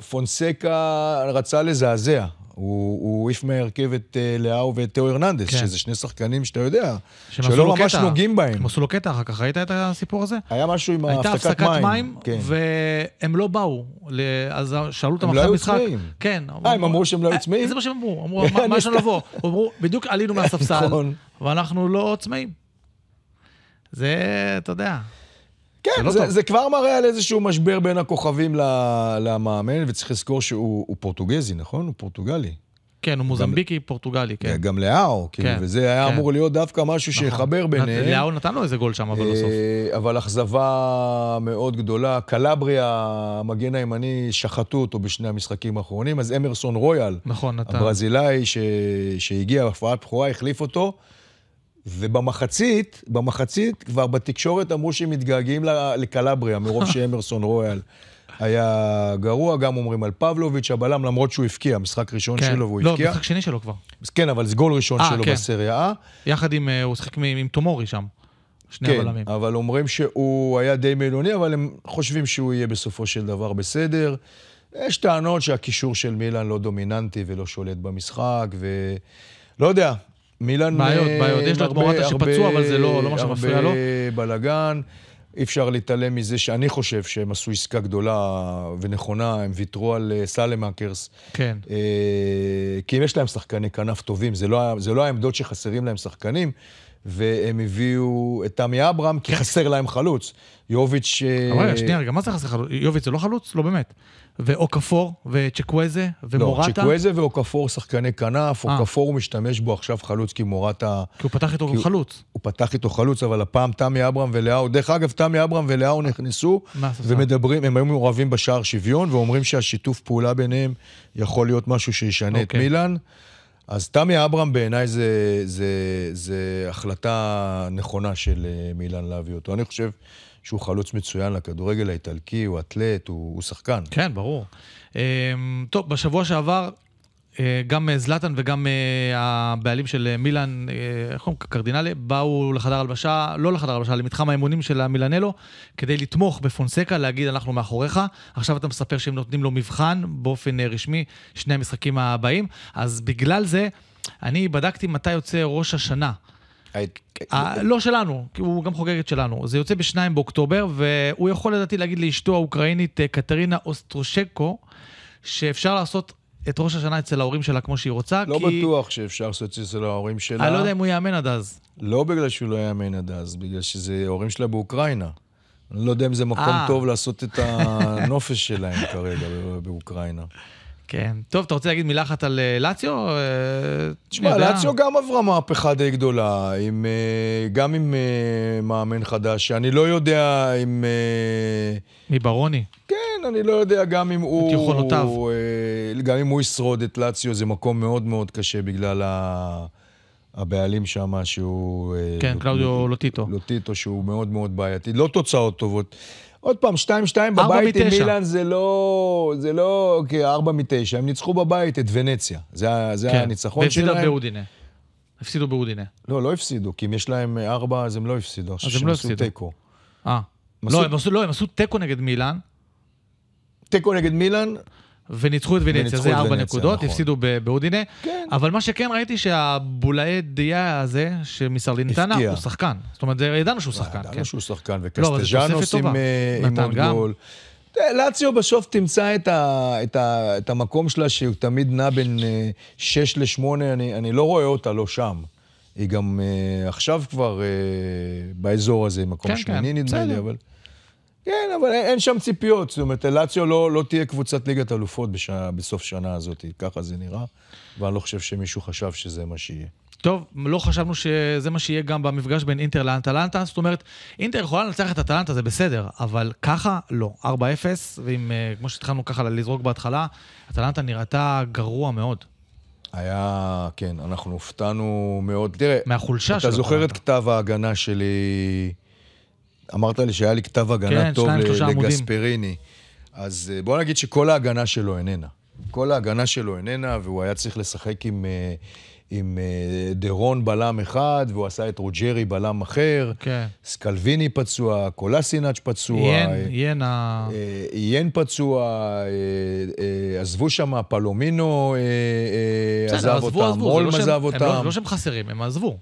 פונסקה רצה לזעזע, הוא, העיף מהרכב את אה, לאהו ואת תאו הרננדס, כן. שזה שני שחקנים שאתה יודע, שלא ממש נוגעים בהם. הם עשו לו קטע אחר כך, ראית את הסיפור הזה? היה משהו עם הפסקת מים. הייתה הפסקת מים, מים כן. והם לא באו. אז שאלו אותם אחרי המשחק. הם לא היו צמאים. כן. אה, הם אמרו שהם לא היו צמאים? אה, זה מה שהם אמרו, אמרו, מה יש לנו לבוא? אמרו, בדיוק עלינו מהספסל, נכון. ואנחנו לא צמאים. זה, אתה יודע. כן, זה, לא זה, זה כבר מראה על איזשהו משבר בין הכוכבים למאמן, וצריך לזכור שהוא פורטוגזי, נכון? הוא פורטוגלי. כן, הוא מוזמביקי גם... פורטוגלי, כן. גם לאהו, כן, כן, וזה היה כן. אמור להיות דווקא משהו נכון. שיחבר ביניהם. לאהו נתן לו איזה גול שם, אבל אה, בסוף. אבל אכזבה מאוד גדולה. קלברי, המגן הימני, שחטו אותו בשני המשחקים האחרונים, אז אמרסון רויאל, נכון, נתן. הברזילאי ש... שהגיע בהפרעת בכורה, החליף אותו. ובמחצית, במחצית כבר בתקשורת אמרו שהם מתגעגעים לקלבריה, מרוב שאמרסון רויאל היה גרוע, גם אומרים על פבלוביץ', הבלם, למרות שהוא הבקיע, משחק ראשון כן. שלו והוא לא, הבקיע. לא, משחק שני שלו כבר. כן, אבל זה גול ראשון 아, אה, שלו כן. בסריה A. יחד עם, אה, הוא שיחק עם, עם תומורי שם. שני כן, הבלמים. אבל אומרים שהוא היה די מילוני, אבל הם חושבים שהוא יהיה בסופו של דבר בסדר. יש טענות שהקישור של מילאן לא דומיננטי ולא שולט במשחק, ו... לא יודע, מילן... בעיות, אה, בעיות. יש לו את מורטה שפצוע, אבל זה לא, לא מה שמפריע לו. הרבה בלאגן. אי אפשר להתעלם מזה שאני חושב שהם עשו עסקה גדולה ונכונה, הם ויתרו על אה, סלמאקרס. כן. אה, כי אם יש להם שחקני כנף טובים, זה לא, זה לא העמדות שחסרים להם שחקנים, והם הביאו את תמי אברהם, כי כן. חסר להם חלוץ. יוביץ'... אה, אבל רגע, שנייה, רגע, מה זה חסר חלוץ? יוביץ' זה לא חלוץ? לא באמת. ואוקאפור, וצ'קוויזה, ומורטה. לא, צ'קוויזה ואוקאפור שחקני כנף, אה. אוקאפור הוא משתמש בו עכשיו חלוץ, כי מורטה... כי הוא פתח איתו כי... חלוץ. הוא פתח איתו חלוץ, אבל הפעם תמי אברהם ולאהו, דרך אגב, תמי אברהם ולאהו נכנסו, ומדברים, הם היו מעורבים בשער שוויון, ואומרים שהשיתוף פעולה ביניהם יכול להיות משהו שישנה okay. את אוקיי. מילן. אז תמי אברהם בעיניי זה, זה, זה החלטה נכונה של אה, מילן להביא אותו. אני חושב שהוא חלוץ מצוין לכדורגל האיטלקי, הוא אתלט, הוא, הוא שחקן. כן, ברור. אמ, טוב, בשבוע שעבר אה, גם אה, זלטן וגם אה, הבעלים של מילאן, איך קוראים? קרדינלי, באו לחדר הלבשה, לא לחדר הלבשה, למתחם האמונים של המילנלו, כדי לתמוך בפונסקה, להגיד אנחנו מאחוריך. עכשיו אתה מספר שהם נותנים לו מבחן באופן רשמי, שני המשחקים הבאים. אז בגלל זה, אני בדקתי מתי יוצא ראש השנה. לא שלנו, כי הוא גם חוגג את שלנו. זה יוצא בשניים באוקטובר, והוא יכול לדעתי להגיד לאשתו האוקראינית אה, קטרינה אוסטרושקו, שאפשר לעשות את ראש השנה אצל ההורים שלה כמו שהיא רוצה, לא כי... בטוח שאפשר לעשות את זה אצל ההורים שלה. אני לא יודע אם הוא יאמן עד אז. לא בגלל שהוא לא יאמן עד אז, בגלל שזה הורים שלה באוקראינה. אני לא יודע אם זה מקום 아. אה. טוב לעשות את הנופש שלהם כרגע באוקראינה. כן. טוב, אתה רוצה להגיד מילה אחת על אה, לאציו? אה, תשמע, לאציו גם עברה מהפכה די גדולה, עם, אה, גם עם מאמן חדש, שאני לא יודע אם... מברוני. כן, אני לא יודע גם אם הוא... את יכולותיו. גם אם הוא ישרוד את לאציו, זה מקום מאוד מאוד קשה בגלל ה... הבעלים שם, שהוא... כן, לא- קלאודיו לא- לוטיטו. לוטיטו, שהוא מאוד מאוד בעייתי. לא תוצאות טובות. עוד פעם, 2-2 בבית עם מילאן זה לא, זה לא כארבע מתשע, הם ניצחו בבית את ונציה. זה, זה כן. הניצחון שלהם. והפסידו באודינה. הפסידו באודינה. לא, לא הפסידו, כי אם יש להם ארבע, אז הם לא הפסידו. אז הם לא הפסידו. תיקו. אה. לא, לא, הם עשו תיקו נגד מילאן. תיקו נגד מילאן. וניצחו את ונציה, זה ארבע נקודות, נכון. הפסידו באודינה. כן. אבל מה שכן ראיתי שהבולאי דיה הזה, שמסרלינטנה, הוא שחקן. זאת אומרת, ידענו שהוא שחקן. ידענו כן. שהוא שחקן, לא, וקסטג'אנוס לא, עם, אה, עם עוד גול. אה, לאציו בסוף תמצא את, ה, את, ה, את המקום שלה, שהוא תמיד נע בין 6 אה, ל-8, אני, אני לא רואה אותה לא שם. היא גם עכשיו כבר באזור הזה, מקום כן, שמיני כן, נדמה לי, אבל... כן, אבל אין, שם ציפיות. זאת אומרת, לאציו לא, לא תהיה קבוצת ליגת אלופות בשנה, בסוף שנה הזאת, ככה זה נראה, ואני לא חושב שמישהו חשב שזה מה שיהיה. טוב, לא חשבנו שזה מה שיהיה גם במפגש בין אינטר לאנטלנטה, זאת אומרת, אינטר יכולה לנצח את אטלנטה, זה בסדר, אבל ככה, לא. 4-0, ואם, אה, כמו שהתחלנו ככה לזרוק בהתחלה, אטלנטה נראתה גרוע מאוד. היה, כן, אנחנו הופתענו מאוד. תראה, מהחולשה של... אתה זוכר את כתב ההגנה שלי אמרת לי שהיה לי כתב הגנה כן, טוב לגספריני. אז אה, בוא נגיד שכל ההגנה שלו איננה. כל ההגנה שלו איננה, והוא היה צריך לשחק עם, אה, עם אה, דרון בלם אחד, והוא עשה את רוג'רי בלם אחר. כן. סקלוויני פצוע, קולסינאץ' פצוע. איין, איין ה... איין פצוע, עזבו שם, פלומינו עזב אותם, מולם לא עזב לא- אותם. הם לא שהם חסרים, הם עזבו.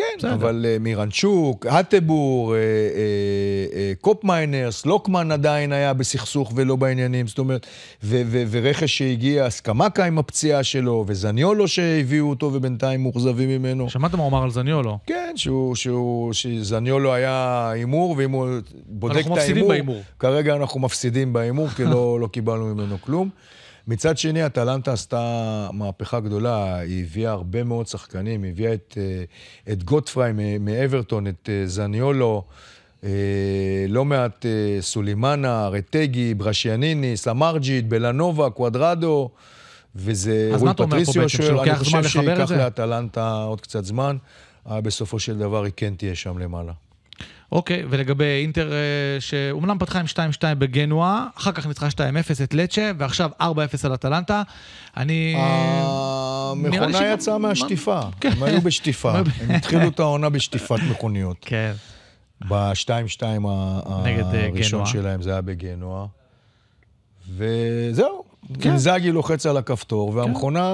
כן, בסדר. אבל uh, אה, מירנצ'וק, הטבור, uh, uh, uh, קופמיינרס, לוקמן עדיין היה בסכסוך ולא בעניינים, זאת אומרת, ו- ו- ורכש שהגיע, סקמקה עם הפציעה שלו, וזניולו שהביאו אותו ובינתיים מאוכזבים ממנו. שמעת מה הוא אמר על זניולו? כן, שהוא, שהוא, שזניולו היה הימור, ואם הוא בודק את ההימור... אנחנו מפסידים בהימור. כרגע אנחנו מפסידים בהימור, כי לא, לא קיבלנו ממנו כלום. מצד שני, אטלנטה עשתה מהפכה גדולה, היא הביאה הרבה מאוד שחקנים, היא הביאה את, אה, את גוטפריי מאברטון, את אה, זניולו, אה, לא מעט סולימנה, רטגי, ברשיאניני, סמרג'יט, בלנובה, קוואדרדו, וזה... רול פטריסיו אתה אני חושב שייקח לאטלנטה עוד קצת זמן, בסופו של דבר היא כן תהיה שם למעלה. אוקיי, ולגבי אינטר, אה, שאומנם פתחה עם 2-2 בגנואה, אחר כך ניצחה 2-0 את לצ'ה, ועכשיו 4-0 על אטלנטה. אני... המכונה יצאה מהשטיפה. כן. הם היו בשטיפה. הם התחילו את העונה בשטיפת מכוניות. כן. ב-2-2 אה, הראשון שלהם זה היה בגנואה. וזהו, כן. אינזאגי לוחץ על הכפתור, כן. והמכונה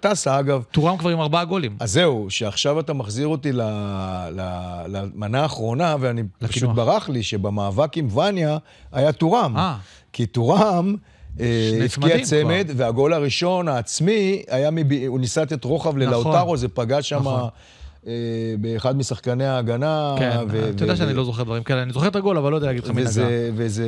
טסה, אגב. טורם כבר עם ארבעה גולים. אז זהו, שעכשיו אתה מחזיר אותי ל, ל, למנה האחרונה, ואני פשוט ברח לי שבמאבק עם וניה היה טורם. אה. כי טורם... הפקיע אה, צמד, כבר. והגול הראשון, העצמי, היה מב... הוא ניסה לתת רוחב נכון. ללאוטרו, נכון. זה פגע שם נכון. אה, באחד משחקני ההגנה. כן, ו- אתה ו- יודע ו- שאני לא זוכר דברים כאלה, אני זוכר את הגול, אבל לא יודע להגיד לך מי נגע. וזה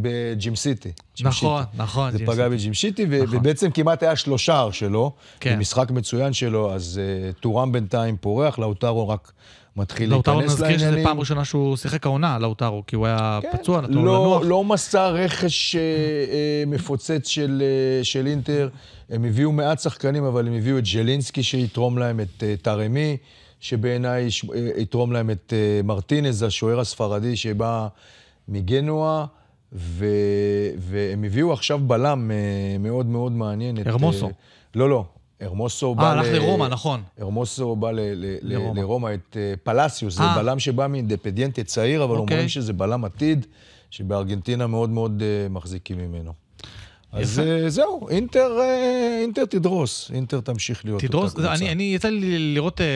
בג'ים סיטי. נכון, נכון. זה פגע בג'ים סיטי, נכון. ובעצם כמעט היה שלושה שלו, כן. משחק מצוין שלו, אז אה, טורם בינתיים פורח, לאוטרו רק... מתחיל להיכנס לעניינים. לאוטרו נזכיר שזו פעם ראשונה שהוא שיחק העונה, לאוטרו, כי הוא היה כן, פצוע, נתנו לו לא- לנוח. לא מסע רכש אה, מפוצץ של, של אינטר. הם הביאו מעט שחקנים, אבל הם הביאו את ג'לינסקי שיתרום להם, את תרמי. שבעיניי אה, יתרום להם את אה, מרטינז, השוער הספרדי שבא מגנוע, ו... והם הביאו עכשיו בלם אה, מאוד מאוד מעניין. הרמוסו. את, לא, לא. הרמוסו בא ל... אה, הלך לרומא, נכון. הרמוסו בא ל... ל... לרומא. לרומא, את פלסיוס, זה בלם שבא מאינדפדיאנטה צעיר, אבל אוקיי. אומרים שזה בלם עתיד, שבארגנטינה מאוד מאוד מחזיקים ממנו. אז אה, זהו, אינטר, אה, אינטר תדרוס, אינטר תמשיך להיות תדרוס, אותה קבוצה. אני, אני יצא לי לראות אה,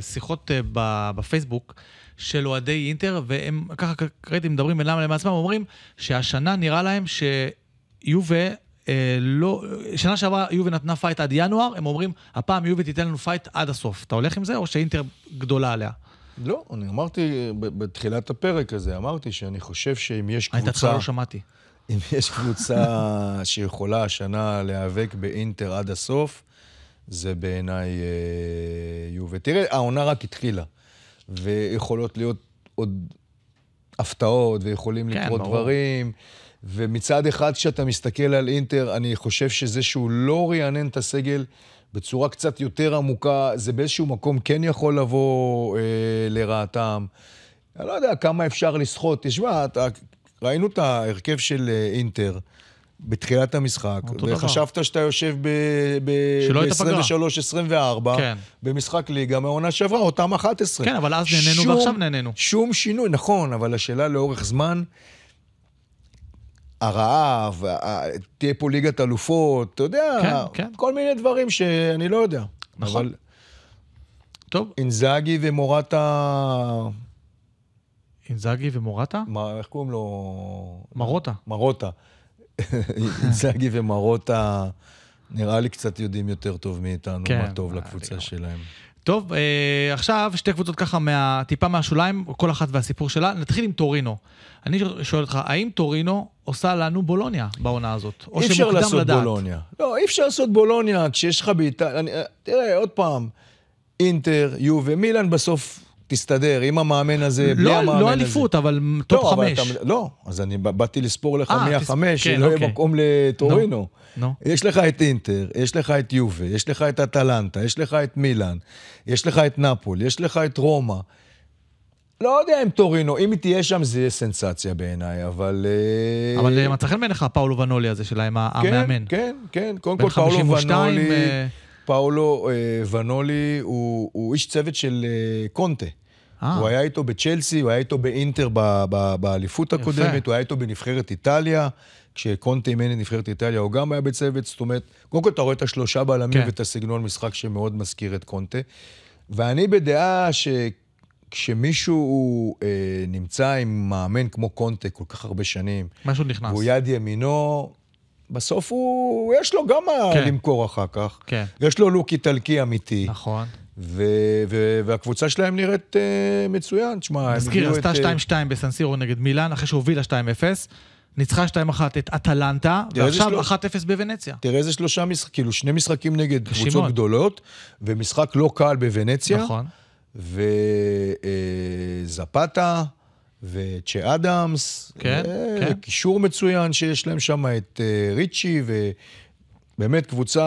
שיחות אה, בפייסבוק של אוהדי אינטר, והם ככה קראתי מדברים בינם לבין עצמם, אומרים שהשנה נראה להם שיובה אה, לא, שנה שעברה יובי נתנה פייט עד ינואר, הם אומרים, הפעם יובי תיתן לנו פייט עד הסוף. אתה הולך עם זה, או שאינטר גדולה עליה? לא, אני אמרתי בתחילת הפרק הזה, אמרתי שאני חושב שאם יש קבוצה... היית צריך לא שמעתי. אם יש קבוצה שיכולה השנה להיאבק באינטר עד הסוף, זה בעיניי אה, יובה. תראה, העונה רק התחילה, ויכולות להיות עוד הפתעות, ויכולים כן, לקרות ברור. דברים. ומצד אחד, כשאתה מסתכל על אינטר, אני חושב שזה שהוא לא רענן את הסגל בצורה קצת יותר עמוקה, זה באיזשהו מקום כן יכול לבוא אה, לרעתם. אני לא יודע כמה אפשר לסחוט. תשמע, אתה ראינו את ההרכב של אה, אינטר. בתחילת המשחק, וחשבת דבר. שאתה יושב ב-23-24, ב- כן. במשחק ליגה מהעונה שעברה, אותם 11. כן, אבל אז נהנינו שום, ועכשיו נהנינו. שום שינוי, נכון, אבל השאלה לאורך זמן, הרעב, תהיה פה ליגת אלופות, אתה יודע, כן, כן. כל מיני דברים שאני לא יודע. נכון. אבל... טוב. אינזאגי ומורטה... אינזאגי ומורטה? מה, איך קוראים לו? מרוטה. מרוטה. אינזאגי ומרוטה, נראה לי קצת יודעים יותר טוב מאיתנו כן, מה טוב אה, לקבוצה שלהם. טוב, אה, עכשיו שתי קבוצות ככה מה, טיפה מהשוליים, כל אחת והסיפור שלה. נתחיל עם טורינו. אני שואל אותך, האם טורינו עושה לנו בולוניה בעונה הזאת? או שמוקדם לדעת? אי אפשר לעשות לדעת? בולוניה. לא, אי אפשר לעשות בולוניה כשיש לך בעיטה... אה, תראה, עוד פעם, אינטר, יו ומילן בסוף תסתדר, עם המאמן הזה, לא, בלי לא, המאמן הזה. לא אליפות, אבל לא, טופ לא, חמש. אבל אתה, לא, אז אני באתי לספור לך אה, מי החמש, כן, שלא יהיה אוקיי. מקום לטורינו. No, no. יש לך את אינטר, יש לך את יובה, יש לך את אטלנטה, יש לך את מילאן, יש לך את נפול, יש לך את רומא. לא יודע אם טורינו, אם היא תהיה שם זה יהיה סנסציה בעיניי, אבל... אה, אבל אה... מצא חן בעיניך הפאולו ונולי הזה שלהם, כן, המאמן. כן, כן, קודם כל פאולו ונולי, אה... פאולו אה, ונולי הוא הוא איש צוות של אה, קונטה. אה. הוא היה איתו בצ'לסי, הוא היה איתו באינטר באליפות הקודמת, הוא היה איתו בנבחרת איטליה. כשקונטה אימן את נבחרת איטליה, הוא גם היה בצוות, זאת אומרת, קודם כל אתה רואה את השלושה בעלמים כן. ואת הסגנון משחק שמאוד מזכיר את קונטה. ואני בדעה שכשמישהו הוא, אה, נמצא עם מאמן כמו קונטה כל כך הרבה שנים, משהו נכנס. הוא יד ימינו, בסוף הוא, יש לו גם מה כן. למכור אחר כך. כן. יש לו לוק איטלקי אמיתי. נכון. ו- ו- והקבוצה שלהם נראית uh, מצוין, תשמע, הם מזכיר, עשתה 2-2 אה, בסנסירו נגד מילאן, אחרי שהובילה 2-0. ניצחה 2-1 את אטלנטה, ועכשיו של... 1-0 בוונציה. תראה איזה שלושה משחקים, כאילו שני משחקים נגד קשימות. קבוצות גדולות, ומשחק לא קל בוונציה. נכון. וזפתה, אה, וצ'ה אדמס. כן, כן. קישור מצוין שיש להם שם את ריצ'י ו... באמת קבוצה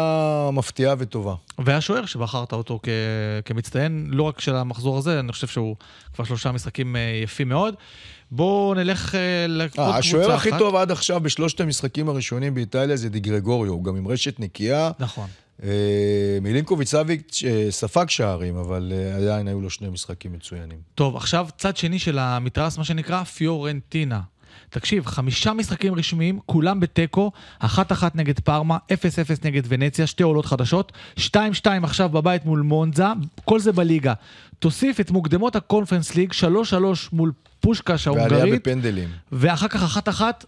מפתיעה וטובה. והשוער שבחרת אותו כ... כמצטיין, לא רק של המחזור הזה, אני חושב שהוא כבר שלושה משחקים אה, יפים מאוד. בואו נלך אה, לקבוצה אה, אחת. השוער הכי טוב עד עכשיו בשלושת המשחקים הראשונים באיטליה זה דיגרגוריו, הוא גם עם רשת נקייה. נכון. מילינקוביץ' סביץ' ספג שערים, אבל עדיין היו לו שני משחקים מצוינים. טוב, עכשיו צד שני של המתרס, מה שנקרא פיורנטינה. תקשיב, חמישה משחקים רשמיים, כולם בתיקו, אחת אחת נגד פארמה, אפס אפס נגד ונציה, שתי עולות חדשות, שתיים שתיים עכשיו בבית מול מונזה, כל זה בליגה. תוסיף את מוקדמות הקונפרנס ליג, שלוש שלוש מול פושקש ההונגרית. ועלייה בפנדלים. ואחר כך אחת אחת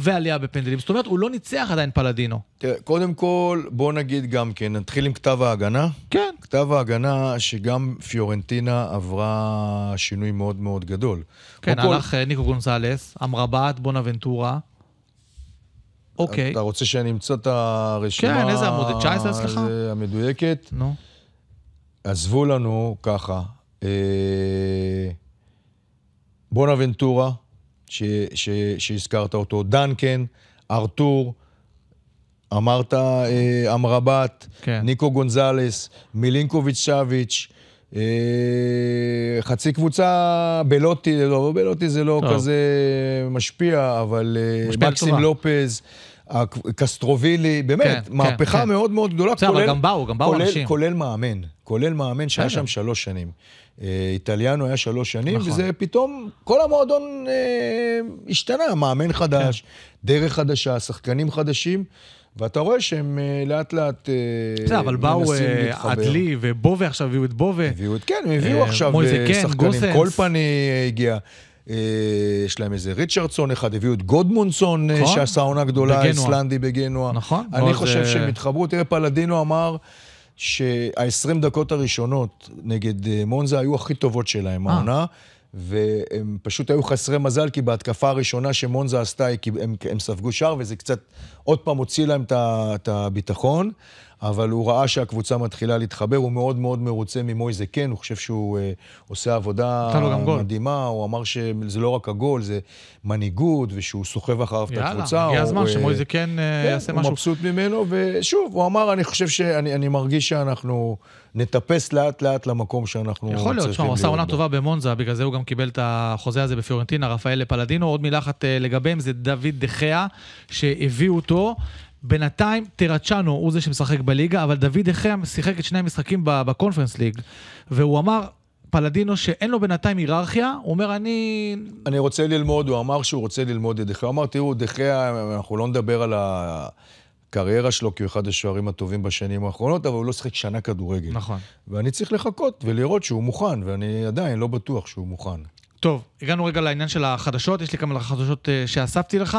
ועלייה בפנדלים. זאת אומרת, הוא לא ניצח עדיין פלדינו. תראה, קודם כל, בוא נגיד גם כן, נתחיל עם כתב ההגנה. כן. כתב ההגנה, שגם פיורנטינה עברה שינוי מאוד מאוד גדול. כן, הלך כל... אה, ניקו גונסלס, אמרבת, בונאבנטורה. אוקיי. אתה רוצה שאני אמצא את הרשימה... כן, איזה עמוד? 19 אצלך? אה, המדויקת. נו. עזבו לנו ככה. אה... בונאבנטורה. ש, ש, שהזכרת אותו, דנקן, ארתור, אמרת אה, אמרבת, כן. ניקו גונזלס, מילינקוביץ' שוויץ', אה, חצי קבוצה, בלוטי, לא, בלוטי זה לא טוב. כזה משפיע, אבל אה, משפיע מקסים לטובה. לופז. קסטרובילי, באמת, כן, מהפכה כן, כן. מאוד כן. מאוד גדולה. בסדר, אבל גם באו, גם באו כולל, אנשים. כולל מאמן, כולל מאמן שהיה שם שלוש שנים. אה, איטליאנו היה שלוש שנים, נכון. וזה פתאום, כל המועדון אה, השתנה, מאמן חדש, כן. דרך חדשה, שחקנים חדשים. ואתה רואה שהם אה, לאט לאט אה, מנסים להתחבר. אבל באו אדלי אה, ובובה עכשיו, הביאו את בובה. הביאו את, כן, הם הביאו אה, עכשיו כן, שחקנים. כל פני הגיע. אה, יש להם איזה ריצ'רדסון אחד, הביאו את גודמונסון, נכון? שעשה עונה גדולה, איסלנדי בגנוע. נכון. אני חושב זה... שהם התחברו, תראה, פלדינו אמר... שה-20 דקות הראשונות נגד אה, מונזה היו הכי טובות שלהם, אה. העונה. והם פשוט היו חסרי מזל, כי בהתקפה הראשונה שמונזה עשתה, הם, הם ספגו שער, וזה קצת עוד פעם הוציא להם את הביטחון. אבל הוא ראה שהקבוצה מתחילה להתחבר, הוא מאוד מאוד מרוצה ממויזה כן, הוא חושב שהוא אה, עושה עבודה מדהימה, הוא אמר שזה לא רק הגול, זה מנהיגות, ושהוא סוחב אחריו את הקבוצה. יאללה, הגיע הזמן אה, שמויזה אה, כן אה, יעשה משהו. הוא מבסוט ממנו, ושוב, הוא אמר, אני חושב שאני אני מרגיש שאנחנו נטפס לאט-לאט למקום שאנחנו יכול להיות, תשמע, הוא עשה עונה טובה במונזה, בגלל זה הוא גם קיבל את החוזה הזה בפיורנטינה, רפאל פלדינו. עוד מילה אחת אה, לגביהם, זה דוד דחיה, שהביא אותו. בינתיים טרצ'אנו הוא זה שמשחק בליגה, אבל דוד החם שיחק את שני המשחקים בקונפרנס ליג, והוא אמר, פלדינו שאין לו בינתיים היררכיה, הוא אומר, אני... אני רוצה ללמוד, הוא אמר שהוא רוצה ללמוד את דחיה. הוא אמר, תראו, דחיה, אנחנו לא נדבר על הקריירה שלו, כי הוא אחד השוערים הטובים בשנים האחרונות, אבל הוא לא שיחק שנה כדורגל. נכון. ואני צריך לחכות ולראות שהוא מוכן, ואני עדיין לא בטוח שהוא מוכן. טוב, הגענו רגע לעניין של החדשות, יש לי כמה חדשות אה, שאספתי לך.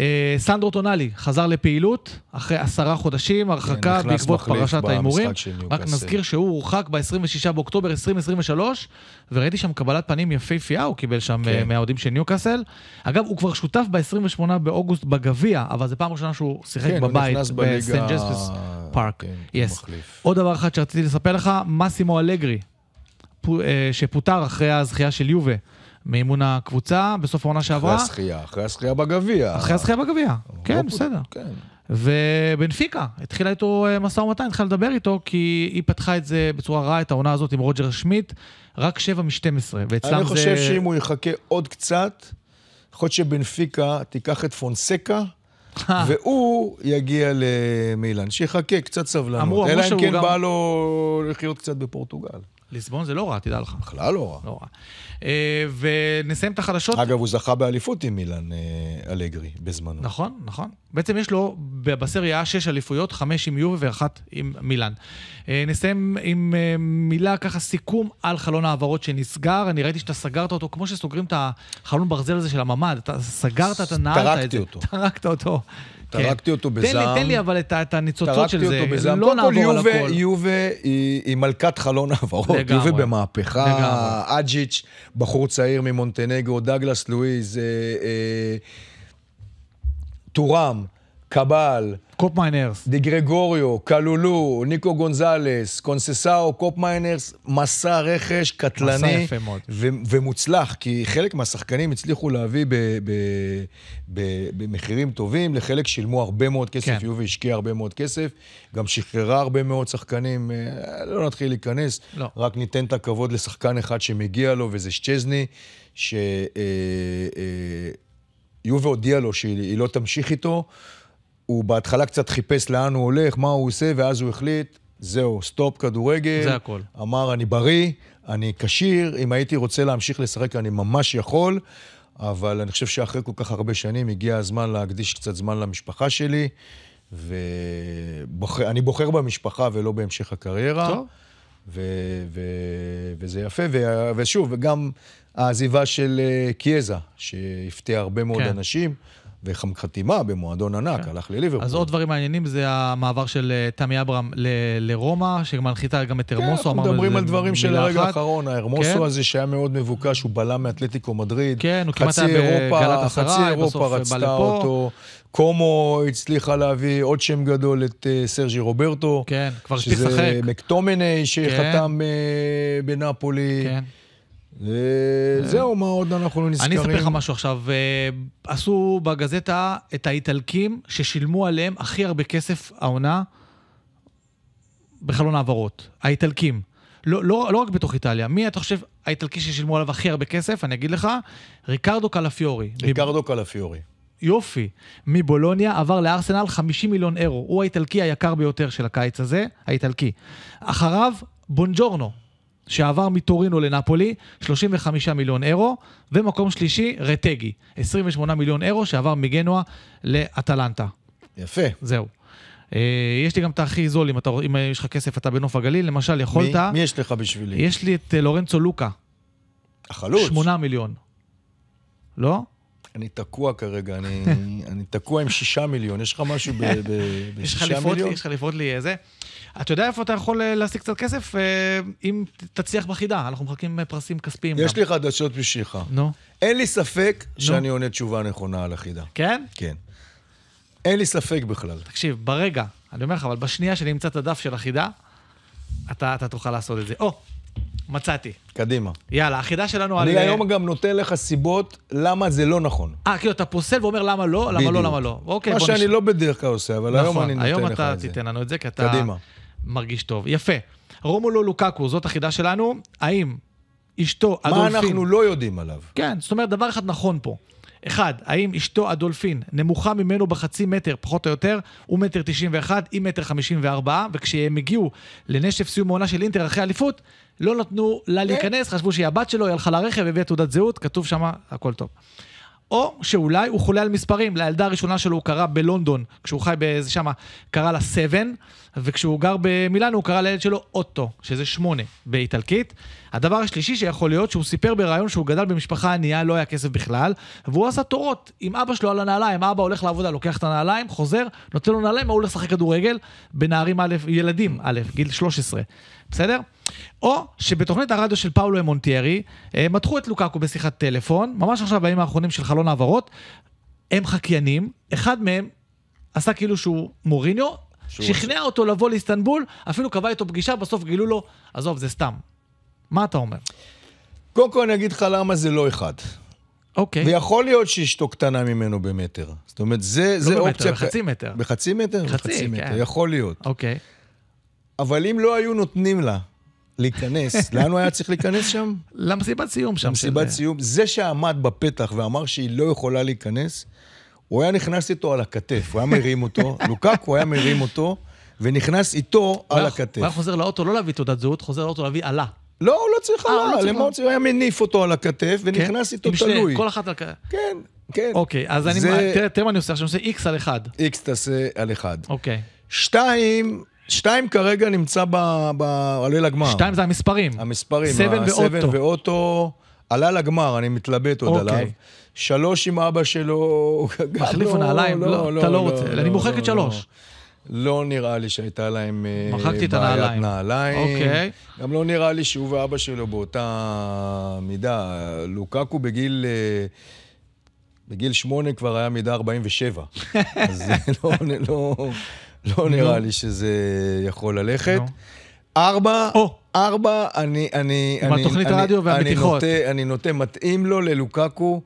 אה, סנדרו טונאלי חזר לפעילות אחרי עשרה חודשים כן, הרחקה בעקבות פרשת ההימורים. רק נזכיר שהוא הורחק ב-26 באוקטובר 2023, וראיתי שם קבלת פנים יפהפייה, הוא קיבל שם אה, כן. מהאוהדים של ניוקאסל. אגב, הוא כבר שותף ב-28 באוגוסט בגביע, אבל זו פעם ראשונה שהוא שיחק כן, בבית, בסטנט ג'ספס פארק. כן, עוד דבר אחד שרציתי לספר לך, מסימו אלגרי, אה, שפוטר אחרי הזכייה של יובה. מאימון הקבוצה בסוף העונה שעברה. אחרי הזכייה, אחרי הזכייה בגביע. אחרי הזכייה בגביע, לא כן, בסדר. כן. ובנפיקה, התחילה איתו אה, משא ומתן, התחילה לדבר איתו, כי היא פתחה את זה בצורה רעה, את העונה הזאת עם רוג'ר שמיט, רק 7 מ-12, ואצלם זה... אני חושב שאם הוא יחכה עוד קצת, יכול להיות שבנפיקה תיקח את פונסקה, אה. והוא יגיע למילן. שיחכה, קצת סבלנות. אלא אם כן בא לו לחיות קצת בפורטוגל. ליסבון זה לא רע, תדע לך. בכלל לא רע. לא רע. אה, ונסיים את החדשות. אגב, הוא זכה באליפות עם אילן אה, אלגרי בזמנו. נכון, נכון. בעצם יש לו בסריה שש אליפויות, חמש עם יובי ואחת עם מילן. אה, נסיים עם מילה ככה, סיכום על חלון ההעברות שנסגר. אני ראיתי שאתה סגרת אותו, כמו שסוגרים את החלון ברזל הזה של הממ"ד, אתה סגרת, אתה נעלת את זה. טרקתי אותו. טרקת אותו. כן. טרקתי אותו בזעם. תן לי אבל את הניצוצות של זה. טרקתי אותו בזעם. לא נעבור על הכול. יובה היא מלכת חלון העברות. יובה במהפכה. לגמרי. אג'יץ', בחור צעיר ממונטנגו, דגלס לואיז, אה, אה, טורם, קבל. קופ מיינרס. דה גרגוריו, קלולו, ניקו גונזלס, קונססאו, קופ מיינרס, מסע רכש קטלני. מסע יפה מאוד. ו- ומוצלח, כי חלק מהשחקנים הצליחו להביא במחירים טובים, לחלק שילמו הרבה מאוד כסף, כן. יובי השקיע הרבה מאוד כסף, גם שחררה הרבה מאוד שחקנים, אה, לא נתחיל להיכנס, לא. רק ניתן את הכבוד לשחקן אחד שמגיע לו, וזה שצ'זני, ש... אה, אה, יובה הודיע לו שהיא לא תמשיך איתו, הוא בהתחלה קצת חיפש לאן הוא הולך, מה הוא עושה, ואז הוא החליט, זהו, סטופ כדורגל. זה הכל. אמר, אני בריא, אני כשיר, אם הייתי רוצה להמשיך לשחק, אני ממש יכול, אבל אני חושב שאחרי כל כך הרבה שנים, הגיע הזמן להקדיש קצת זמן למשפחה שלי, ואני בוחר במשפחה ולא בהמשך הקריירה. טוב. ו- ו- וזה יפה, ו- ושוב, וגם העזיבה של אה, קיאזה, שהפתיע הרבה מאוד כן. אנשים. וחתימה במועדון ענק, כן. הלך לליברפול. אז עוד דברים מעניינים זה המעבר של אה, תמי אברהם לרומא, שמנחיתה גם את הרמוסו. כן, אנחנו מדברים על דברים של הרגע האחרון. ההרמוסו כן. הזה שהיה מאוד מבוקש, הוא בלם מאתלטיקו מדריד. כן, הוא כמעט היה בגלת עשרה, חצי אירופה אה, רצתה אותו. קומו הצליחה להביא עוד שם גדול, את אה, סרג'י רוברטו. כן, כבר שתשחק. שזה מקטומני שחתם כן. בנפולי. כן. אה, כן. זהו, מה עוד אנחנו לא נזכרים? אני אספר לך משהו עכשיו. אה, עשו בגזטה את האיטלקים ששילמו עליהם הכי הרבה כסף העונה בחלון העברות. האיטלקים. לא, לא, לא רק בתוך איטליה. מי אתה חושב האיטלקי ששילמו עליו הכי הרבה כסף? אני אגיד לך, ריקרדו קלפיורי. ריקרדו מב... קלפיורי. יופי. מבולוניה עבר לארסנל 50 מיליון אירו. הוא האיטלקי היקר ביותר של הקיץ הזה, האיטלקי. אחריו, בונג'ורנו, שעבר מטורינו לנפולי, 35 מיליון אירו, ומקום שלישי, רטגי, 28 מיליון אירו שעבר מגנוע לאטלנטה. יפה. זהו. אה, יש לי גם את הכי זול, אם, אתה, אם יש לך כסף אתה בנוף הגליל, למשל יכולת... מי, מי יש לך בשבילי? יש לי את אה, לורנצו לוקה. החלוץ. 8 מיליון. לא? אני תקוע כרגע, אני, אני תקוע עם 6 מיליון. יש לך משהו בשישה מיליון? יש לך לפרוט לי איזה? אה, אתה יודע איפה אתה יכול אה, להשיג קצת כסף? אה, אם תצליח בחידה, אנחנו מחכים אה, פרסים כספיים. יש גם. לי חדשות בשבילך. נו. אין לי ספק נו. שאני עונה תשובה נכונה על החידה. כן? כן. אין לי ספק בכלל. תקשיב, ברגע, אני אומר לך, אבל בשנייה שאני אמצא את הדף של החידה, אתה, אתה תוכל לעשות את זה. או, מצאתי. קדימה. יאללה, החידה שלנו אני על... אני היום גם נותן לך סיבות למה זה לא נכון. אה, כאילו, אתה פוסל ואומר למה לא, למה לא, בדיוק. לא, למה לא. אוקיי, בוא נשמע. מה שאני לא בדרך כלל עושה, אבל נכון, היום אני נותן לך את זה. נכון, היום אתה תיתן לנו את זה, כי אתה... קדימה. מרגיש טוב. יפה. רומולו לוקקו, זאת החידה שלנו. האם אשתו מה אדולפין... מה אנחנו לא יודעים עליו? כן, זאת אומרת, דבר אחד נכון פה. אחד, האם אשתו אדולפין נמוכה ממנו בחצי מטר, פחות או יותר, הוא מטר תשעים ואחד, היא מטר חמישים וארבעה, וכשהם הגיעו לנשף סיום העונה של אינטר אחרי אליפות, לא נתנו לה כן. להיכנס, חשבו שהיא הבת שלו, היא הלכה לרכב, הביאה תעודת זהות, כתוב שמה, הכל טוב. או שאולי הוא חולה על מספרים. לילדה הראשונה שלו הוא קרא בלונדון, כשהוא חי באיזה שמה, קרא לה 7, וכשהוא גר במילאנו הוא קרא לילד שלו אוטו, שזה 8 באיטלקית. הדבר השלישי שיכול להיות, שהוא סיפר בריאיון שהוא גדל במשפחה ענייה, לא היה כסף בכלל, והוא עשה תורות עם אבא שלו על הנעליים. אבא הולך לעבודה, לוקח את הנעליים, חוזר, נותן לו נעליים, הוא הולך לשחק כדורגל בנערים א', ילדים א', גיל 13. בסדר? או שבתוכנית הרדיו של פאולו אמונטיירי, אה, מתחו את לוקקו בשיחת טלפון, ממש עכשיו בימים האחרונים של חלון העברות, הם חקיינים, אחד מהם עשה כאילו שהוא מוריניו, שכנע ש... אותו לבוא לאיסטנבול, אפילו קבע איתו פגישה, בסוף גילו לו, עזוב, זה סתם. מה אתה אומר? קודם כל אני אגיד לך למה זה לא אחד. אוקיי. Okay. ויכול להיות שאשתו קטנה ממנו במטר. זאת אומרת, זה, לא זה במטר, אופציה... לא במטר, בחצי מטר. בחצי מטר? בחצי, בחצי כן. מטר, יכול להיות. אוקיי. Okay. אבל אם לא היו נותנים לה להיכנס, לאן הוא היה צריך להיכנס שם? למסיבת סיום שם. למסיבת אה, סיום. זה שעמד בפתח ואמר שהיא לא יכולה להיכנס, הוא היה נכנס איתו על הכתף, הוא היה מרים אותו, לוקקו היה מרים אותו, ונכנס איתו על הכתף. הוא היה חוזר לאוטו לא להביא תעודת זהות, חוזר לאוטו להביא עלה. לא, הוא לא צריך אה, עלה, למה הוא צריך? הוא היה מניף אותו על הכתף, ונכנס כן, איתו תלוי. כל אחת על כתף. כן, כן. אוקיי, אז תראה מה אני עושה עכשיו, אני עושה איקס על אחד. איקס תעשה על אחד. אוקיי. שתיים... שתיים כרגע נמצא בעולה לגמר. שתיים זה המספרים. המספרים. סבן ואוטו. סבן ואוטו עלה לגמר, אני מתלבט עוד אוקיי. עליו. שלוש עם אבא שלו... מחליף הנעליים, לא, לא, לא, לא, אתה לא, לא רוצה. לא, אני מוחק את שלוש. לא נראה לי שהייתה להם אה, בעיית נעליים. אוקיי. גם לא נראה לי שהוא ואבא שלו באותה מידה. לוקקו בגיל... אה, בגיל שמונה כבר היה מידה 47. אז זה לא, לא נראה לי שזה יכול ללכת. ארבע, ארבע, אני... אני... עם התוכנית הרדיו והמתיחות. אני נוטה, מתאים לו ללוקקו.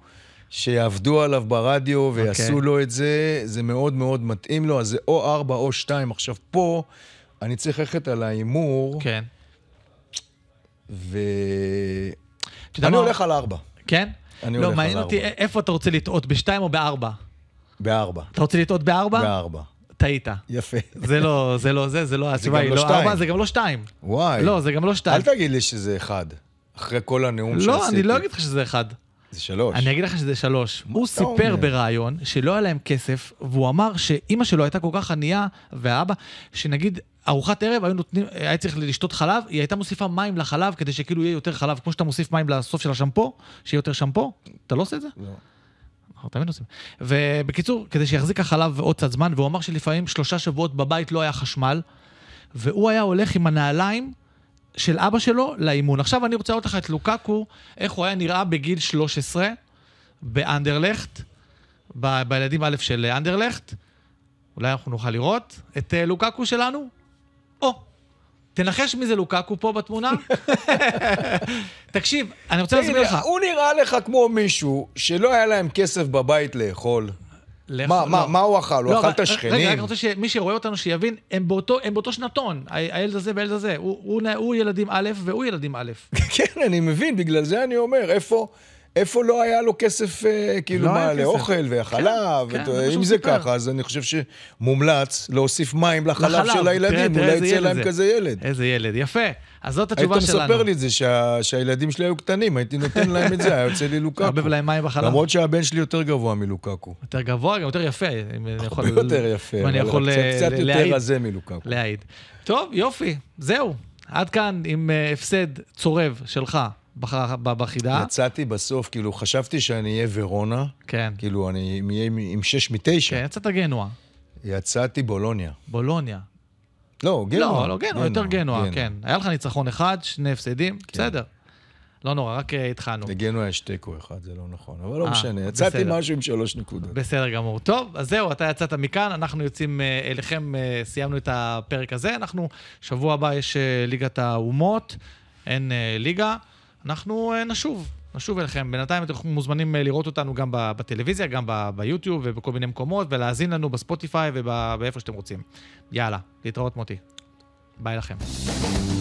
שיעבדו עליו ברדיו אוקיי. ויעשו לו את זה, זה מאוד מאוד מתאים לו, אז זה או ארבע או שתיים. עכשיו פה, אני צריך ללכת על ההימור. כן. ו... אני הולך על ארבע. כן? אני לא, הולך על ארבע. לא, מעניין אותי איפה אתה רוצה לטעות, בשתיים או בארבע? בארבע. אתה רוצה לטעות בארבע? בארבע. טעית. יפה. זה לא זה, לא זה, זה לא, התשובה היא לא 4, לא זה גם לא שתיים. וואי. לא, זה גם לא שתיים. אל תגיד לי שזה אחד, אחרי כל הנאום לא, שעשיתי. לא, אני לא אגיד לך שזה אחד. זה שלוש. אני אגיד לך שזה שלוש. הוא סיפר אומר? בריאיון שלא היה להם כסף, והוא אמר שאימא שלו הייתה כל כך ענייה, והאבא, שנגיד ארוחת ערב היו נותנים, היה צריך לשתות חלב, היא הייתה מוסיפה מים לחלב כדי שכאילו יהיה יותר חלב, כמו שאתה מוסיף מים לסוף של השמפו, שיהיה יותר שמפו. אתה לא עושה את זה? לא. אנחנו תמיד עושים. ובקיצור, כדי שיחזיק החלב עוד קצת זמן, והוא אמר שלפעמים שלושה שבועות בבית לא היה חשמל, והוא היה הולך עם הנעליים של אבא שלו לאימון. עכשיו אני רוצה לראות לך את לוקקו, איך הוא היה נראה בגיל 13 באנדרלכט, ב- בילדים א' של אנדרלכט. אולי אנחנו נוכל לראות את uh, לוקקו שלנו. או, תנחש מי זה לוקקו פה בתמונה. תקשיב, אני רוצה להסביר לך. הוא נראה לך כמו מישהו שלא היה להם כסף בבית לאכול. לך, מה, לא. מה, מה הוא אכל? לא, הוא אכל את השכנים? רגע, רק רוצה שמי שרואה אותנו שיבין, הם באותו, הם באותו שנתון, הילד הזה והילד הזה. הוא, הוא, הוא ילדים א' והוא ילדים א'. כן, אני מבין, בגלל זה אני אומר, איפה... איפה לא היה לו כסף, אה, כאילו, לא מה, לאוכל וחלב? כן, ואת, כן, אה, אם זה סיפר. ככה, אז אני חושב שמומלץ להוסיף מים לחלב, לחלב של הילדים, אולי יצא להם זה. כזה ילד. איזה ילד, יפה. אז זאת התשובה היית שלנו. היית מספר לי את זה, שה, שהילדים שלי היו קטנים, הייתי נותן להם את זה, היה יוצא לי לוקקו. ערבב להם מים בחלב. למרות שהבן שלי יותר גבוה מלוקקו. יותר גבוה, גם יותר יפה. הרבה יותר יפה, אבל יכול קצת אה, יותר רזה מלוקקו. להעיד. טוב, יופי, זהו. עד כאן עם הפסד צורב שלך בחידה. יצאתי בסוף, כאילו, חשבתי שאני אהיה ורונה. כן. כאילו, אני אהיה עם 6 מ-9. כן, יצאת גנוע. יצאתי בולוניה. בולוניה. לא, גנוע. לא, לא, גנוע, יותר גנוע, כן. היה לך ניצחון אחד, שני הפסדים, כן. בסדר. לא נורא, רק אה, התחלנו. לגנוע יש תיקו אחד, זה לא נכון, אבל לא 아, אה, משנה, יצאתי בסדר. משהו עם שלוש נקודות. בסדר גמור. טוב, אז זהו, אתה יצאת מכאן, אנחנו יוצאים אה, אליכם, סיימנו את הפרק הזה. אנחנו, שבוע הבא יש ליגת האומות, אין ליגה. אנחנו אה, נשוב, נשוב אליכם. בינתיים אתם מוזמנים אה, לראות אותנו גם בטלוויזיה, גם ביוטיוב ובכל מיני מקומות, ולהאזין לנו בספוטיפיי ובאיפה שאתם רוצים. יאללה, להתראות מוטי. ביי לכם.